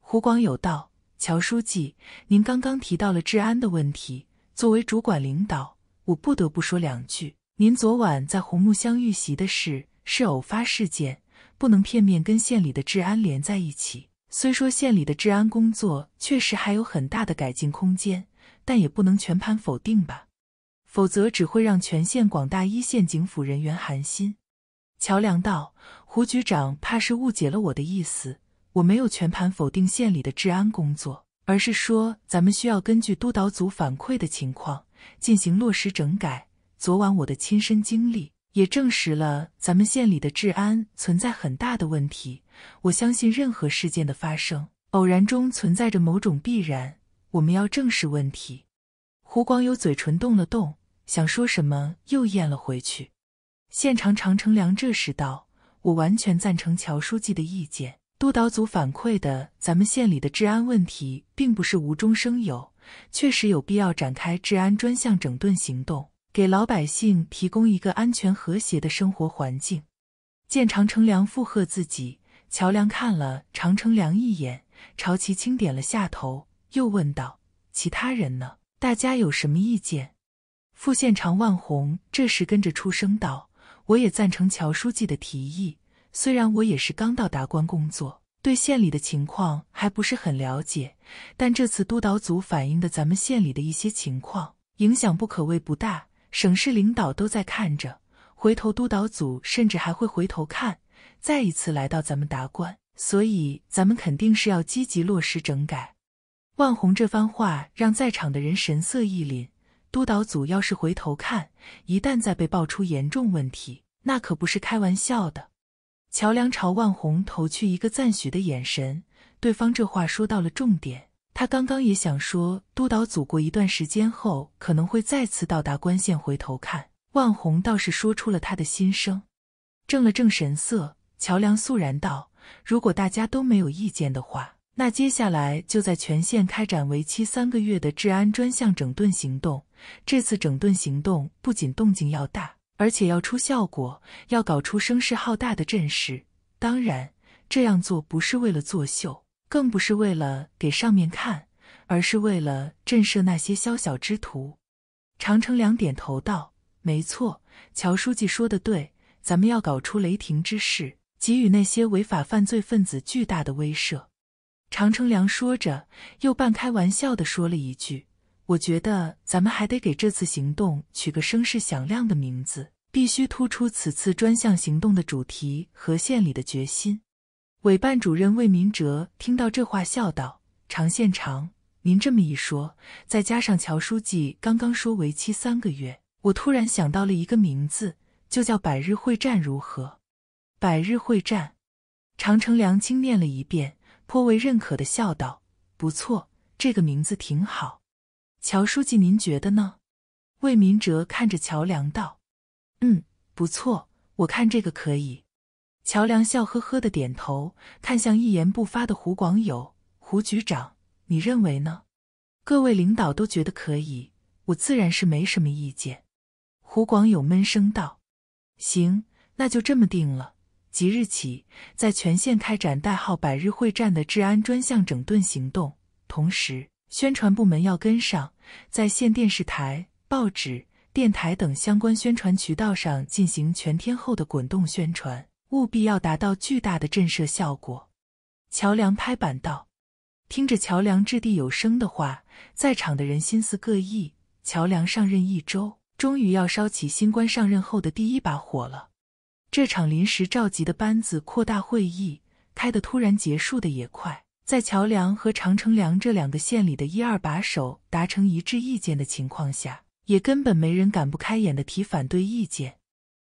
胡广友道：“乔书记，您刚刚提到了治安的问题，作为主管领导，我不得不说两句。”您昨晚在红木乡遇袭的事是偶发事件，不能片面跟县里的治安连在一起。虽说县里的治安工作确实还有很大的改进空间，但也不能全盘否定吧，否则只会让全县广大一线警辅人员寒心。乔梁道：“胡局长怕是误解了我的意思，我没有全盘否定县里的治安工作，而是说咱们需要根据督导组反馈的情况进行落实整改。”昨晚我的亲身经历也证实了咱们县里的治安存在很大的问题。我相信任何事件的发生，偶然中存在着某种必然。我们要正视问题。胡光友嘴唇动了动，想说什么又咽了回去。县长常成良这时道：“我完全赞成乔书记的意见。督导组反馈的，咱们县里的治安问题并不是无中生有，确实有必要展开治安专项整顿行动。”给老百姓提供一个安全和谐的生活环境。见常成梁附和自己，乔梁看了常成梁一眼，朝其轻点了下头，又问道：“其他人呢？大家有什么意见？”副县长万红这时跟着出声道：“我也赞成乔书记的提议。虽然我也是刚到达官工作，对县里的情况还不是很了解，但这次督导组反映的咱们县里的一些情况，影响不可谓不大。”省市领导都在看着，回头督导组甚至还会回头看，再一次来到咱们达官，所以咱们肯定是要积极落实整改。万红这番话让在场的人神色一凛，督导组要是回头看，一旦再被爆出严重问题，那可不是开玩笑的。乔梁朝万红投去一个赞许的眼神，对方这话说到了重点。他刚刚也想说，督导组过一段时间后可能会再次到达关县回头看。万红倒是说出了他的心声，正了正神色，乔梁肃然道：“如果大家都没有意见的话，那接下来就在全县开展为期三个月的治安专项整顿行动。这次整顿行动不仅动静要大，而且要出效果，要搞出声势浩大的阵势。当然，这样做不是为了作秀。”更不是为了给上面看，而是为了震慑那些宵小之徒。常成良点头道：“没错，乔书记说的对，咱们要搞出雷霆之势，给予那些违法犯罪分子巨大的威慑。”常成良说着，又半开玩笑的说了一句：“我觉得咱们还得给这次行动取个声势响亮的名字，必须突出此次专项行动的主题和县里的决心。”委办主任魏民哲听到这话，笑道：“常县长，您这么一说，再加上乔书记刚刚说为期三个月，我突然想到了一个名字，就叫百日会战，如何？”“百日会战。”长城良轻念了一遍，颇为认可的笑道：“不错，这个名字挺好。”“乔书记，您觉得呢？”魏民哲看着乔梁道：“嗯，不错，我看这个可以。”乔梁笑呵呵的点头，看向一言不发的胡广友：“胡局长，你认为呢？”各位领导都觉得可以，我自然是没什么意见。”胡广友闷声道：“行，那就这么定了。即日起，在全县开展代号‘百日会战’的治安专项整顿行动，同时，宣传部门要跟上，在县电视台、报纸、电台等相关宣传渠道上进行全天候的滚动宣传。”务必要达到巨大的震慑效果。”桥梁拍板道。听着桥梁掷地有声的话，在场的人心思各异。桥梁上任一周，终于要烧起新官上任后的第一把火了。这场临时召集的班子扩大会议开得突然，结束的也快。在桥梁和常成梁这两个县里的一二把手达成一致意见的情况下，也根本没人敢不开眼的提反对意见。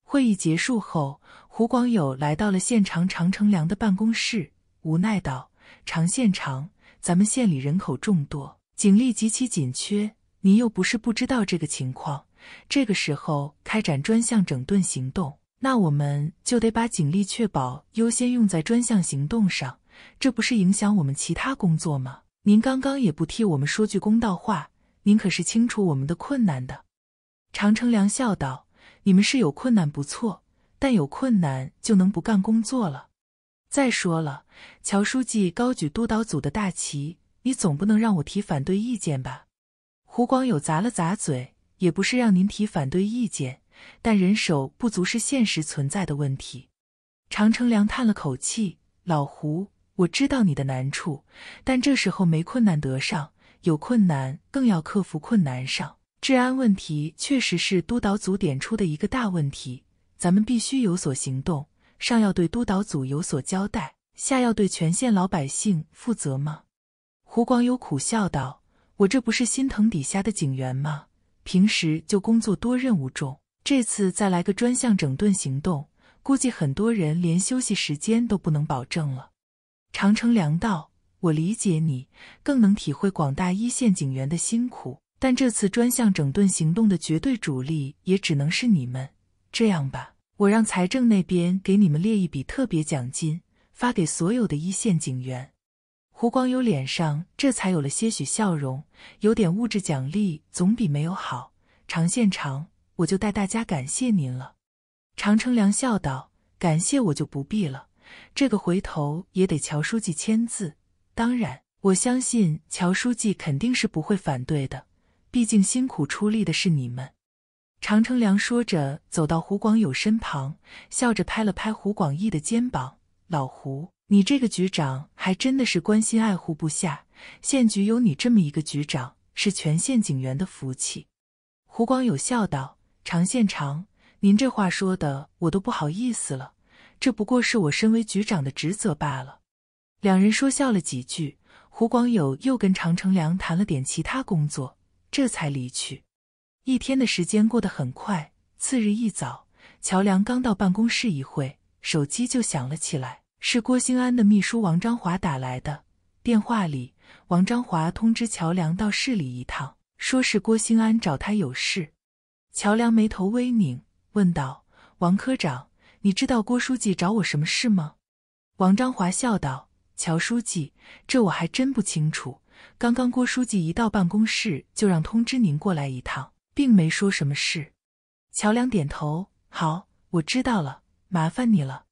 会议结束后，胡广友来到了县长常成良的办公室，无奈道：“常县长，咱们县里人口众多，警力极其紧缺，您又不是不知道这个情况。这个时候开展专项整顿行动，那我们就得把警力确保优先用在专项行动上，这不是影响我们其他工作吗？您刚刚也不替我们说句公道话，您可是清楚我们的困难的。”常成良笑道。你们是有困难不错，但有困难就能不干工作了？再说了，乔书记高举督导组的大旗，你总不能让我提反对意见吧？胡光友咂了咂嘴，也不是让您提反对意见，但人手不足是现实存在的问题。常成良叹了口气：“老胡，我知道你的难处，但这时候没困难得上，有困难更要克服困难上。”治安问题确实是督导组点出的一个大问题，咱们必须有所行动。上要对督导组有所交代，下要对全县老百姓负责吗？胡广友苦笑道：“我这不是心疼底下的警员吗？平时就工作多、任务重，这次再来个专项整顿行动，估计很多人连休息时间都不能保证了。”长城良道，我理解你，更能体会广大一线警员的辛苦。但这次专项整顿行动的绝对主力也只能是你们。这样吧，我让财政那边给你们列一笔特别奖金，发给所有的一线警员。胡光友脸上这才有了些许笑容，有点物质奖励总比没有好。常县长，我就代大家感谢您了。常成良笑道：“感谢我就不必了，这个回头也得乔书记签字。当然，我相信乔书记肯定是不会反对的。”毕竟辛苦出力的是你们。”常成良说着，走到胡广友身旁，笑着拍了拍胡广义的肩膀：“老胡，你这个局长还真的是关心爱护部下。县局有你这么一个局长，是全县警员的福气。”胡广友笑道：“常县长，您这话说的我都不好意思了。这不过是我身为局长的职责罢了。”两人说笑了几句，胡广友又跟常成良谈了点其他工作。这才离去。一天的时间过得很快，次日一早，乔梁刚到办公室一会，手机就响了起来，是郭兴安的秘书王章华打来的。电话里，王章华通知乔梁到市里一趟，说是郭兴安找他有事。乔梁眉头微拧，问道：“王科长，你知道郭书记找我什么事吗？”王章华笑道：“乔书记，这我还真不清楚。”刚刚郭书记一到办公室，就让通知您过来一趟，并没说什么事。乔梁点头，好，我知道了，麻烦你了。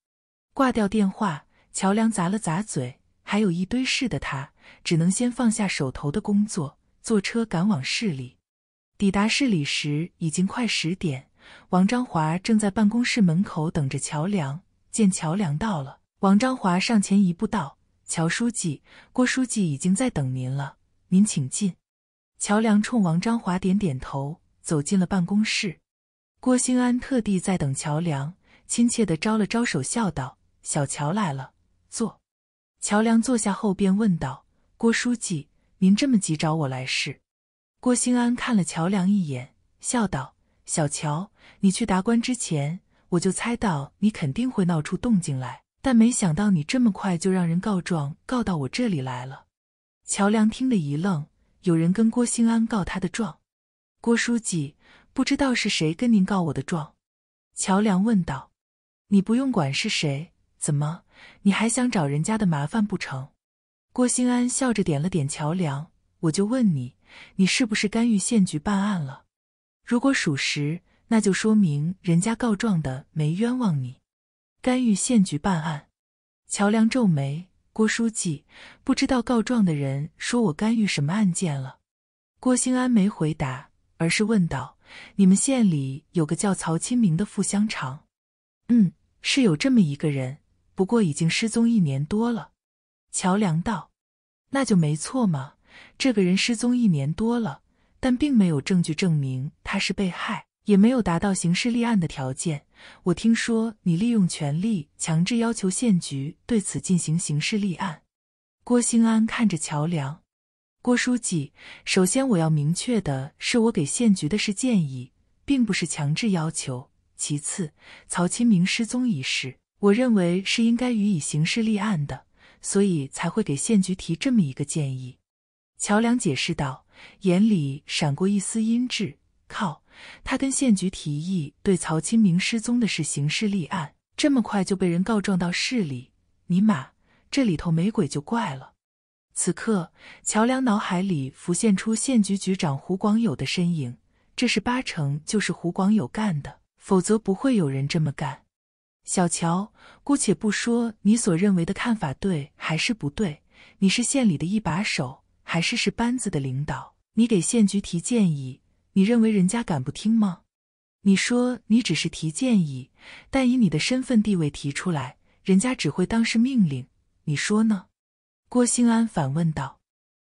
挂掉电话，乔梁砸了砸嘴，还有一堆事的他，只能先放下手头的工作，坐车赶往市里。抵达市里时，已经快十点，王章华正在办公室门口等着乔梁。见乔梁到了，王章华上前一步道。乔书记、郭书记已经在等您了，您请进。乔梁冲王章华点点头，走进了办公室。郭兴安特地在等乔梁，亲切地招了招手，笑道：“小乔来了，坐。”乔梁坐下后便问道：“郭书记，您这么急找我来是？”郭兴安看了乔梁一眼，笑道：“小乔，你去达官之前，我就猜到你肯定会闹出动静来。”但没想到你这么快就让人告状，告到我这里来了。乔梁听得一愣，有人跟郭兴安告他的状。郭书记，不知道是谁跟您告我的状？乔梁问道。你不用管是谁，怎么你还想找人家的麻烦不成？郭兴安笑着点了点乔梁。我就问你，你是不是干预县局办案了？如果属实，那就说明人家告状的没冤枉你。干预县局办案，乔梁皱眉。郭书记不知道告状的人说我干预什么案件了。郭兴安没回答，而是问道：“你们县里有个叫曹清明的副乡长？嗯，是有这么一个人，不过已经失踪一年多了。”乔梁道：“那就没错嘛。这个人失踪一年多了，但并没有证据证明他是被害。”也没有达到刑事立案的条件。我听说你利用权力强制要求县局对此进行刑事立案。郭兴安看着乔梁，郭书记，首先我要明确的是，我给县局的是建议，并不是强制要求。其次，曹清明失踪一事，我认为是应该予以刑事立案的，所以才会给县局提这么一个建议。乔梁解释道，眼里闪过一丝阴鸷。靠！他跟县局提议对曹清明失踪的事刑事立案，这么快就被人告状到市里，尼玛，这里头没鬼就怪了。此刻，乔梁脑海里浮现出县局局长胡广友的身影，这是八成就是胡广友干的，否则不会有人这么干。小乔，姑且不说你所认为的看法对还是不对，你是县里的一把手，还是是班子的领导，你给县局提建议。你认为人家敢不听吗？你说你只是提建议，但以你的身份地位提出来，人家只会当是命令。你说呢？郭兴安反问道。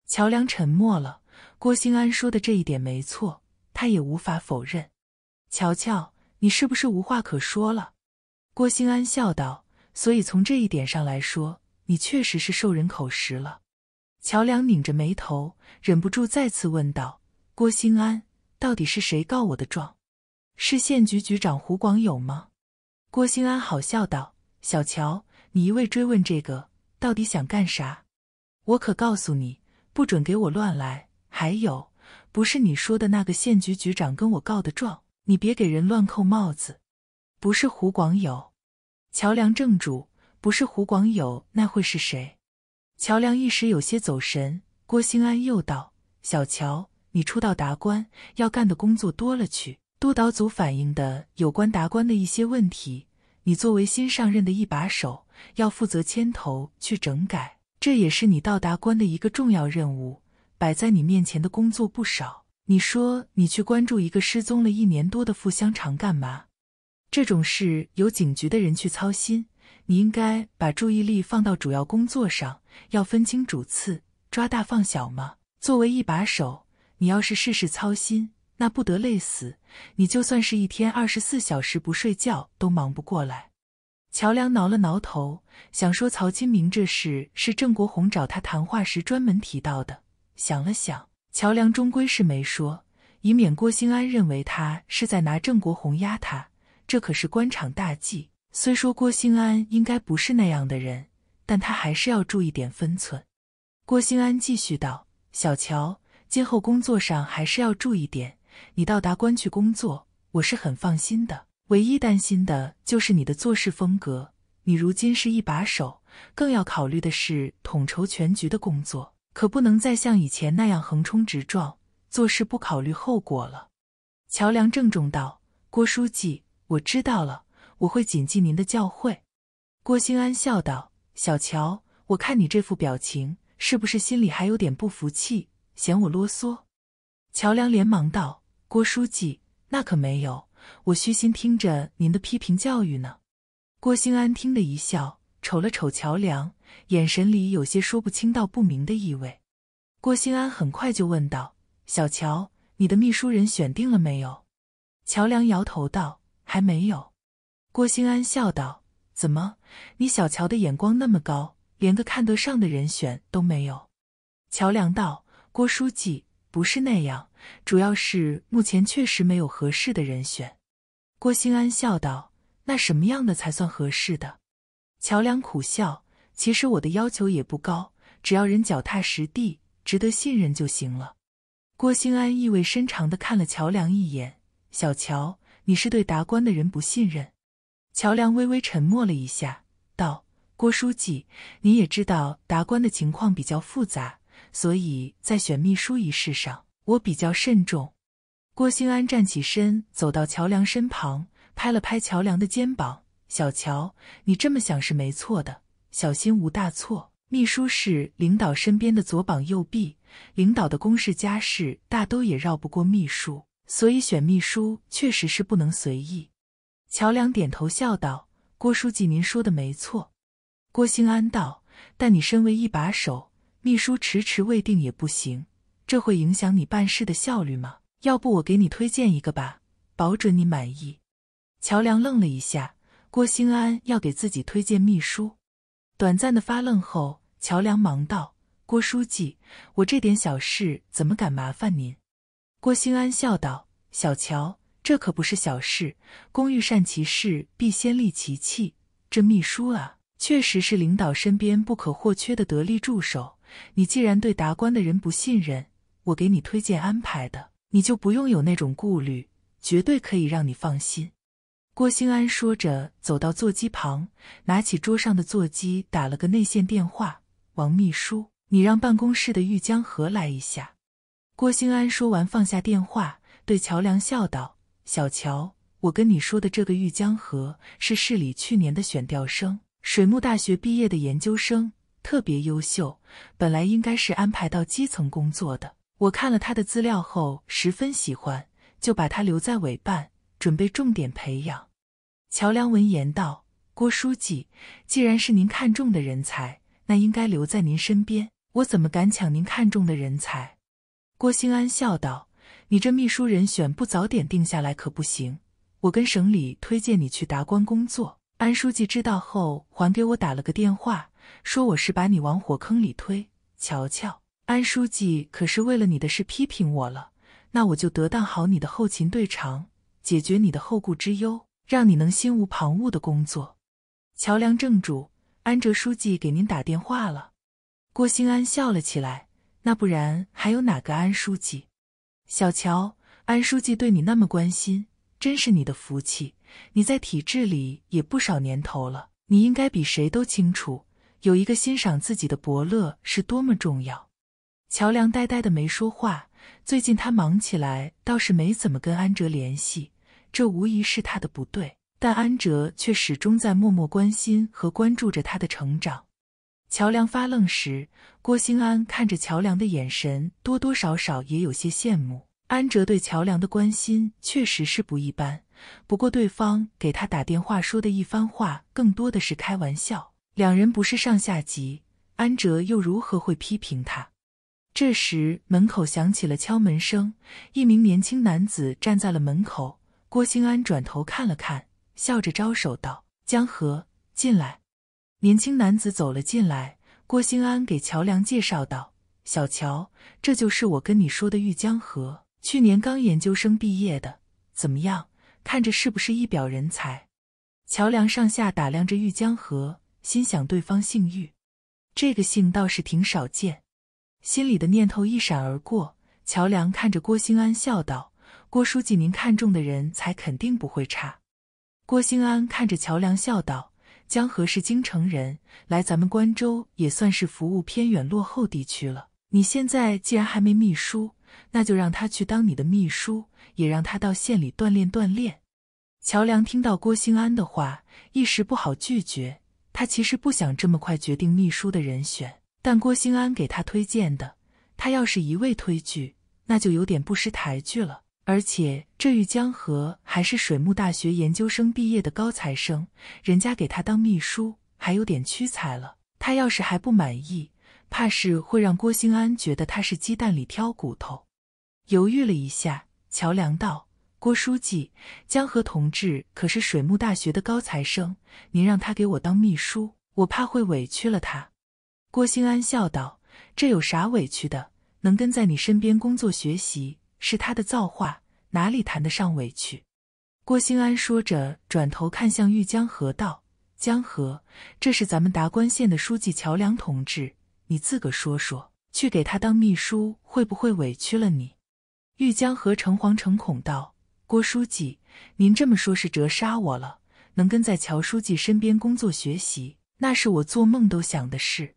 乔梁沉默了。郭兴安说的这一点没错，他也无法否认。乔乔，你是不是无话可说了？郭兴安笑道。所以从这一点上来说，你确实是受人口实了。乔梁拧着眉头，忍不住再次问道：郭兴安。到底是谁告我的状？是县局局长胡广友吗？郭新安好笑道：“小乔，你一味追问这个，到底想干啥？我可告诉你，不准给我乱来！还有，不是你说的那个县局局长跟我告的状，你别给人乱扣帽子。不是胡广友，乔梁正主不是胡广友，那会是谁？”乔梁一时有些走神，郭新安又道：“小乔。”你出到达官，要干的工作多了去。督导组反映的有关达官的一些问题，你作为新上任的一把手，要负责牵头去整改，这也是你到达官的一个重要任务。摆在你面前的工作不少，你说你去关注一个失踪了一年多的副乡长干嘛？这种事由警局的人去操心，你应该把注意力放到主要工作上，要分清主次，抓大放小嘛。作为一把手。你要是事事操心，那不得累死？你就算是一天二十四小时不睡觉，都忙不过来。乔梁挠了挠头，想说曹清明这事是郑国红找他谈话时专门提到的。想了想，乔梁终归是没说，以免郭兴安认为他是在拿郑国红压他，这可是官场大忌。虽说郭兴安应该不是那样的人，但他还是要注意点分寸。郭兴安继续道：“小乔。”今后工作上还是要注意点。你到达关去工作，我是很放心的。唯一担心的就是你的做事风格。你如今是一把手，更要考虑的是统筹全局的工作，可不能再像以前那样横冲直撞，做事不考虑后果了。乔梁郑重道：“郭书记，我知道了，我会谨记您的教诲。”郭兴安笑道：“小乔，我看你这副表情，是不是心里还有点不服气？”嫌我啰嗦，乔梁连忙道：“郭书记，那可没有，我虚心听着您的批评教育呢。”郭新安听的一笑，瞅了瞅乔梁，眼神里有些说不清道不明的意味。郭新安很快就问道：“小乔，你的秘书人选定了没有？”乔梁摇头道：“还没有。”郭新安笑道：“怎么？你小乔的眼光那么高，连个看得上的人选都没有？”乔梁道。郭书记不是那样，主要是目前确实没有合适的人选。郭兴安笑道：“那什么样的才算合适的？”乔梁苦笑：“其实我的要求也不高，只要人脚踏实地，值得信任就行了。”郭兴安意味深长的看了乔梁一眼：“小乔，你是对达官的人不信任？”乔梁微微沉默了一下，道：“郭书记，你也知道达官的情况比较复杂。”所以在选秘书一事上，我比较慎重。郭兴安站起身，走到乔梁身旁，拍了拍乔梁的肩膀：“小乔，你这么想是没错的，小心无大错。秘书是领导身边的左膀右臂，领导的公事家事大都也绕不过秘书，所以选秘书确实是不能随意。”乔梁点头笑道：“郭书记，您说的没错。”郭兴安道：“但你身为一把手。”秘书迟迟未定也不行，这会影响你办事的效率吗？要不我给你推荐一个吧，保准你满意。乔梁愣了一下，郭兴安要给自己推荐秘书，短暂的发愣后，乔梁忙道：“郭书记，我这点小事怎么敢麻烦您？”郭兴安笑道：“小乔，这可不是小事。工欲善其事，必先利其器。这秘书啊，确实是领导身边不可或缺的得力助手。”你既然对达官的人不信任，我给你推荐安排的，你就不用有那种顾虑，绝对可以让你放心。郭兴安说着，走到座机旁，拿起桌上的座机，打了个内线电话：“王秘书，你让办公室的玉江河来一下。”郭兴安说完，放下电话，对乔梁笑道：“小乔，我跟你说的这个玉江河，是市里去年的选调生，水木大学毕业的研究生。”特别优秀，本来应该是安排到基层工作的。我看了他的资料后，十分喜欢，就把他留在委办，准备重点培养。乔梁闻言道：“郭书记，既然是您看中的人才，那应该留在您身边。我怎么敢抢您看中的人才？”郭兴安笑道：“你这秘书人选不早点定下来可不行。我跟省里推荐你去达官工作。安书记知道后，还给我打了个电话。”说我是把你往火坑里推，瞧瞧，安书记可是为了你的事批评我了，那我就得当好你的后勤队长，解决你的后顾之忧，让你能心无旁骛的工作。乔梁正主，安哲书记给您打电话了。郭兴安笑了起来，那不然还有哪个安书记？小乔，安书记对你那么关心，真是你的福气。你在体制里也不少年头了，你应该比谁都清楚。有一个欣赏自己的伯乐是多么重要。乔梁呆呆的没说话。最近他忙起来倒是没怎么跟安哲联系，这无疑是他的不对。但安哲却始终在默默关心和关注着他的成长。乔梁发愣时，郭兴安看着乔梁的眼神多多少少也有些羡慕。安哲对乔梁的关心确实是不一般，不过对方给他打电话说的一番话更多的是开玩笑。两人不是上下级，安哲又如何会批评他？这时，门口响起了敲门声，一名年轻男子站在了门口。郭新安转头看了看，笑着招手道：“江河，进来。”年轻男子走了进来。郭新安给乔梁介绍道：“小乔，这就是我跟你说的玉江河，去年刚研究生毕业的，怎么样？看着是不是一表人才？”乔梁上下打量着玉江河。心想对方姓玉，这个姓倒是挺少见。心里的念头一闪而过。乔梁看着郭兴安笑道：“郭书记，您看中的人才肯定不会差。”郭兴安看着乔梁笑道：“江河是京城人，来咱们关州也算是服务偏远落后地区了。你现在既然还没秘书，那就让他去当你的秘书，也让他到县里锻炼锻炼。”乔梁听到郭兴安的话，一时不好拒绝。他其实不想这么快决定秘书的人选，但郭兴安给他推荐的，他要是一味推拒，那就有点不识抬举了。而且这玉江河还是水木大学研究生毕业的高材生，人家给他当秘书，还有点屈才了。他要是还不满意，怕是会让郭兴安觉得他是鸡蛋里挑骨头。犹豫了一下，乔梁道。郭书记，江河同志可是水木大学的高材生，您让他给我当秘书，我怕会委屈了他。郭兴安笑道：“这有啥委屈的？能跟在你身边工作学习，是他的造化，哪里谈得上委屈？”郭兴安说着，转头看向玉江河道：“江河，这是咱们达官县的书记乔梁同志，你自个说说，去给他当秘书会不会委屈了你？”玉江河诚惶诚恐道。郭书记，您这么说，是折杀我了。能跟在乔书记身边工作学习，那是我做梦都想的事。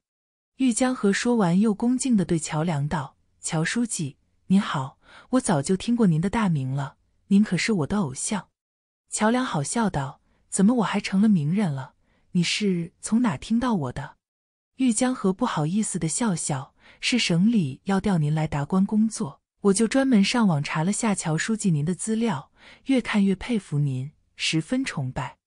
玉江河说完，又恭敬地对乔梁道：“乔书记，您好，我早就听过您的大名了，您可是我的偶像。”乔良好笑道：“怎么我还成了名人了？你是从哪听到我的？”玉江河不好意思地笑笑：“是省里要调您来达官工作。”我就专门上网查了下乔书记您的资料，越看越佩服您，十分崇拜。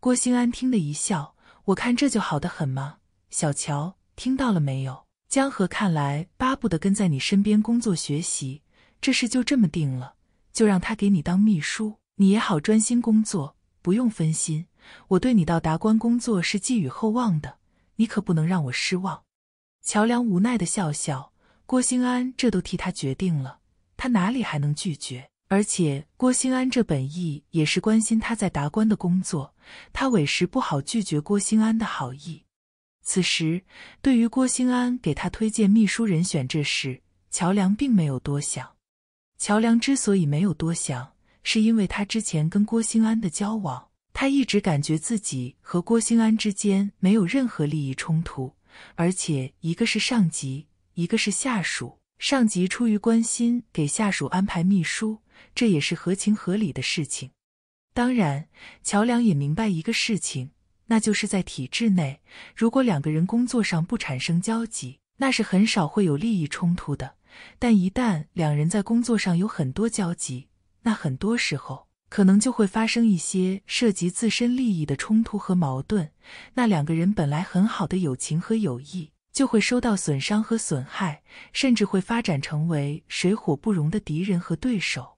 郭兴安听的一笑，我看这就好得很嘛，小乔听到了没有？江河看来巴不得跟在你身边工作学习，这事就这么定了，就让他给你当秘书，你也好专心工作，不用分心。我对你到达官工作是寄予厚望的，你可不能让我失望。乔梁无奈的笑笑，郭兴安这都替他决定了。他哪里还能拒绝？而且郭兴安这本意也是关心他在达官的工作，他委实不好拒绝郭兴安的好意。此时，对于郭兴安给他推荐秘书人选这事，乔梁并没有多想。乔梁之所以没有多想，是因为他之前跟郭兴安的交往，他一直感觉自己和郭兴安之间没有任何利益冲突，而且一个是上级，一个是下属。上级出于关心给下属安排秘书，这也是合情合理的事情。当然，乔梁也明白一个事情，那就是在体制内，如果两个人工作上不产生交集，那是很少会有利益冲突的。但一旦两人在工作上有很多交集，那很多时候可能就会发生一些涉及自身利益的冲突和矛盾。那两个人本来很好的友情和友谊。就会受到损伤和损害，甚至会发展成为水火不容的敌人和对手。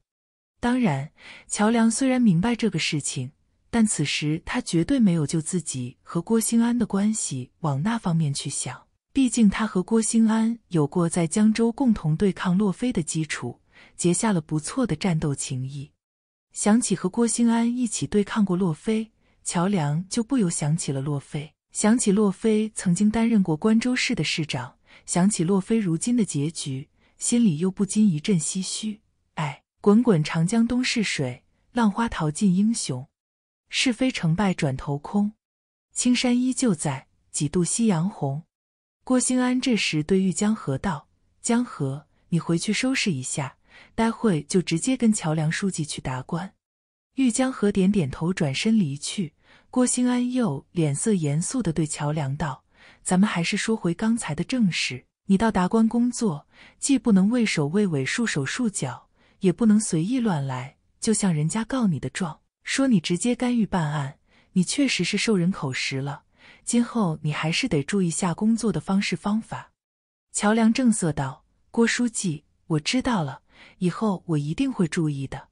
当然，乔梁虽然明白这个事情，但此时他绝对没有就自己和郭兴安的关系往那方面去想。毕竟他和郭兴安有过在江州共同对抗洛飞的基础，结下了不错的战斗情谊。想起和郭兴安一起对抗过洛飞，乔梁就不由想起了洛飞。想起洛飞曾经担任过关州市的市长，想起洛飞如今的结局，心里又不禁一阵唏嘘。哎，滚滚长江东逝水，浪花淘尽英雄，是非成败转头空，青山依旧在，几度夕阳红。郭兴安这时对玉江河道：“江河，你回去收拾一下，待会就直接跟乔梁书记去达官。”玉江河点点头，转身离去。郭兴安又脸色严肃的对乔梁道：“咱们还是说回刚才的正事。你到达官工作，既不能畏首畏尾、束手束脚，也不能随意乱来。就像人家告你的状，说你直接干预办案，你确实是受人口实了。今后你还是得注意下工作的方式方法。”乔梁正色道：“郭书记，我知道了，以后我一定会注意的。”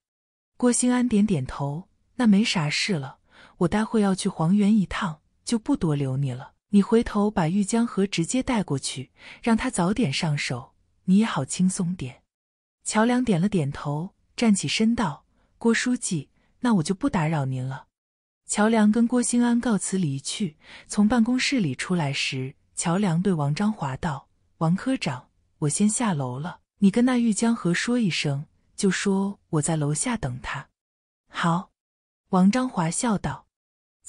郭兴安点点头：“那没啥事了。”我待会要去黄原一趟，就不多留你了。你回头把玉江河直接带过去，让他早点上手，你也好轻松点。乔梁点了点头，站起身道：“郭书记，那我就不打扰您了。”乔梁跟郭兴安告辞离去。从办公室里出来时，乔梁对王章华道：“王科长，我先下楼了，你跟那玉江河说一声，就说我在楼下等他。”好，王章华笑道。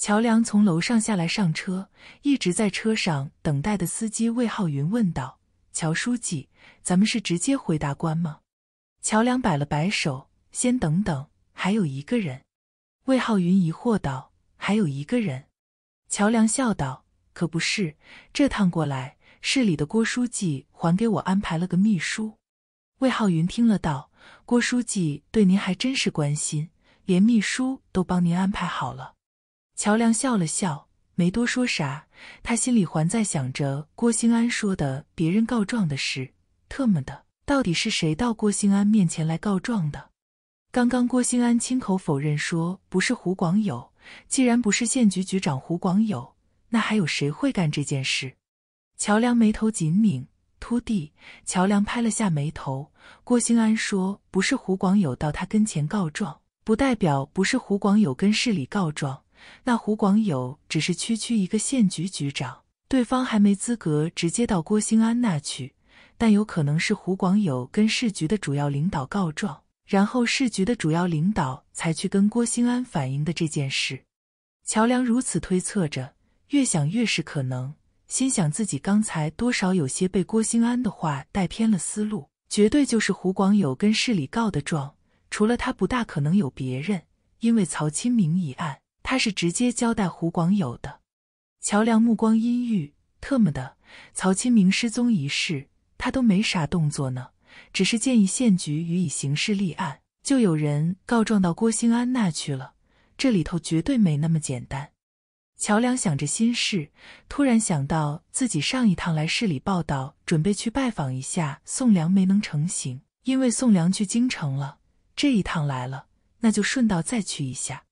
乔梁从楼上下来上车，一直在车上等待的司机魏浩云问道：“乔书记，咱们是直接回答官吗？”乔梁摆了摆手：“先等等，还有一个人。”魏浩云疑惑道：“还有一个人？”乔梁笑道：“可不是，这趟过来，市里的郭书记还给我安排了个秘书。”魏浩云听了道：“郭书记对您还真是关心，连秘书都帮您安排好了。”乔梁笑了笑，没多说啥。他心里还在想着郭兴安说的别人告状的事。特么的，到底是谁到郭兴安面前来告状的？刚刚郭兴安亲口否认说不是胡广友。既然不是县局局长胡广友，那还有谁会干这件事？乔梁眉头紧拧。秃地，乔梁拍了下眉头。郭兴安说不是胡广友到他跟前告状，不代表不是胡广友跟市里告状。那胡广友只是区区一个县局局长，对方还没资格直接到郭兴安那去。但有可能是胡广友跟市局的主要领导告状，然后市局的主要领导才去跟郭兴安反映的这件事。乔梁如此推测着，越想越是可能，心想自己刚才多少有些被郭兴安的话带偏了思路，绝对就是胡广友跟市里告的状，除了他不大可能有别人，因为曹清明一案。他是直接交代胡广友的。乔梁目光阴郁，特么的，曹清明失踪一事，他都没啥动作呢，只是建议县局予以刑事立案，就有人告状到郭兴安那去了。这里头绝对没那么简单。乔梁想着心事，突然想到自己上一趟来市里报道，准备去拜访一下宋良，没能成行，因为宋良去京城了。这一趟来了，那就顺道再去一下。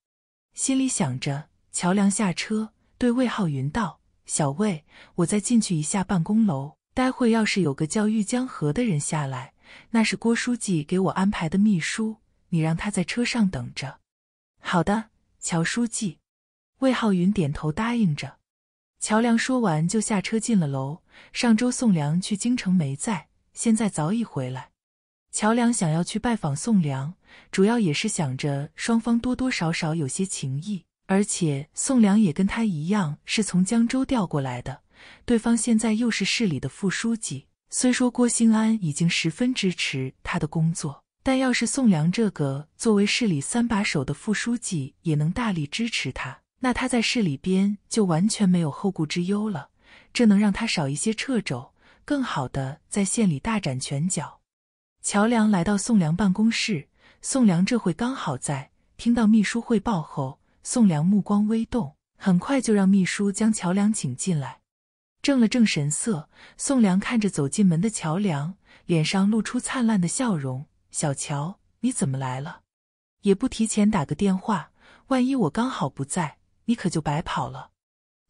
心里想着，乔梁下车，对魏浩云道：“小魏，我再进去一下办公楼。待会要是有个叫玉江河的人下来，那是郭书记给我安排的秘书，你让他在车上等着。”“好的，乔书记。”魏浩云点头答应着。乔梁说完就下车进了楼。上周宋良去京城没在，现在早已回来。乔梁想要去拜访宋良，主要也是想着双方多多少少有些情谊，而且宋良也跟他一样是从江州调过来的，对方现在又是市里的副书记。虽说郭兴安已经十分支持他的工作，但要是宋良这个作为市里三把手的副书记也能大力支持他，那他在市里边就完全没有后顾之忧了，这能让他少一些掣肘，更好的在县里大展拳脚。乔梁来到宋良办公室。宋良这会刚好在，听到秘书汇报后，宋良目光微动，很快就让秘书将乔梁请进来。正了正神色，宋良看着走进门的乔梁，脸上露出灿烂的笑容：“小乔，你怎么来了？也不提前打个电话，万一我刚好不在，你可就白跑了。”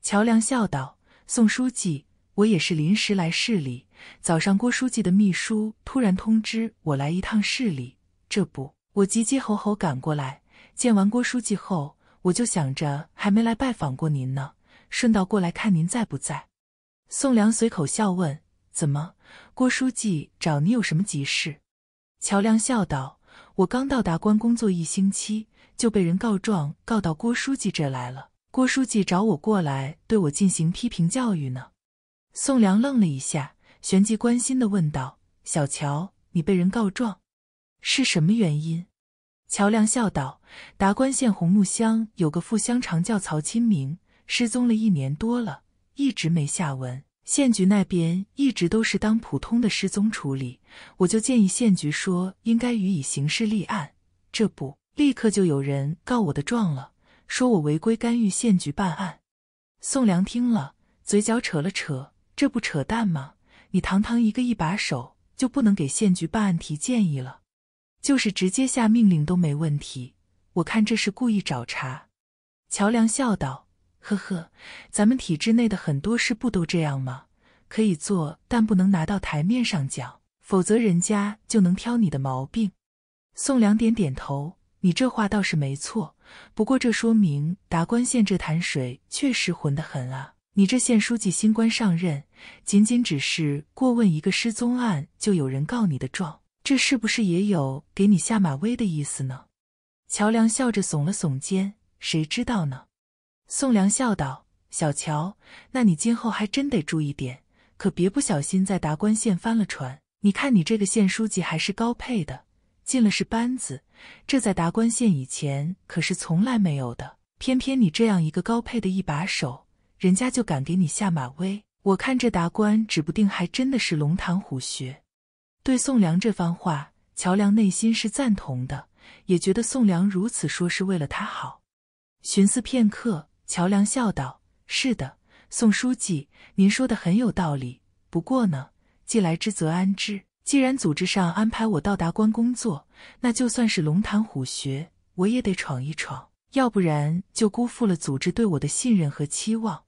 乔梁笑道：“宋书记，我也是临时来市里。早上郭书记的秘书突然通知我来一趟市里，这不。”我急急吼吼赶过来，见完郭书记后，我就想着还没来拜访过您呢，顺道过来看您在不在。宋良随口笑问：“怎么，郭书记找你有什么急事？”乔梁笑道：“我刚到达关工作一星期，就被人告状，告到郭书记这来了。郭书记找我过来，对我进行批评教育呢。”宋良愣了一下，旋即关心地问道：“小乔，你被人告状，是什么原因？”乔梁笑道：“达官县红木乡有个副乡长叫曹清明，失踪了一年多了，一直没下文。县局那边一直都是当普通的失踪处理，我就建议县局说应该予以刑事立案。这不，立刻就有人告我的状了，说我违规干预县局办案。”宋良听了，嘴角扯了扯：“这不扯淡吗？你堂堂一个一把手，就不能给县局办案提建议了？”就是直接下命令都没问题，我看这是故意找茬。”乔梁笑道，“呵呵，咱们体制内的很多事不都这样吗？可以做，但不能拿到台面上讲，否则人家就能挑你的毛病。”宋良点点头，“你这话倒是没错，不过这说明达官县这潭水确实浑得很啊！你这县书记新官上任，仅仅只是过问一个失踪案，就有人告你的状。”这是不是也有给你下马威的意思呢？乔梁笑着耸了耸肩，谁知道呢？宋良笑道：“小乔，那你今后还真得注意点，可别不小心在达官县翻了船。你看你这个县书记还是高配的，进了是班子，这在达官县以前可是从来没有的。偏偏你这样一个高配的一把手，人家就敢给你下马威。我看这达官指不定还真的是龙潭虎穴。”对宋良这番话，乔梁内心是赞同的，也觉得宋良如此说是为了他好。寻思片刻，乔梁笑道：“是的，宋书记，您说的很有道理。不过呢，既来之则安之。既然组织上安排我到达关工作，那就算是龙潭虎穴，我也得闯一闯，要不然就辜负了组织对我的信任和期望。”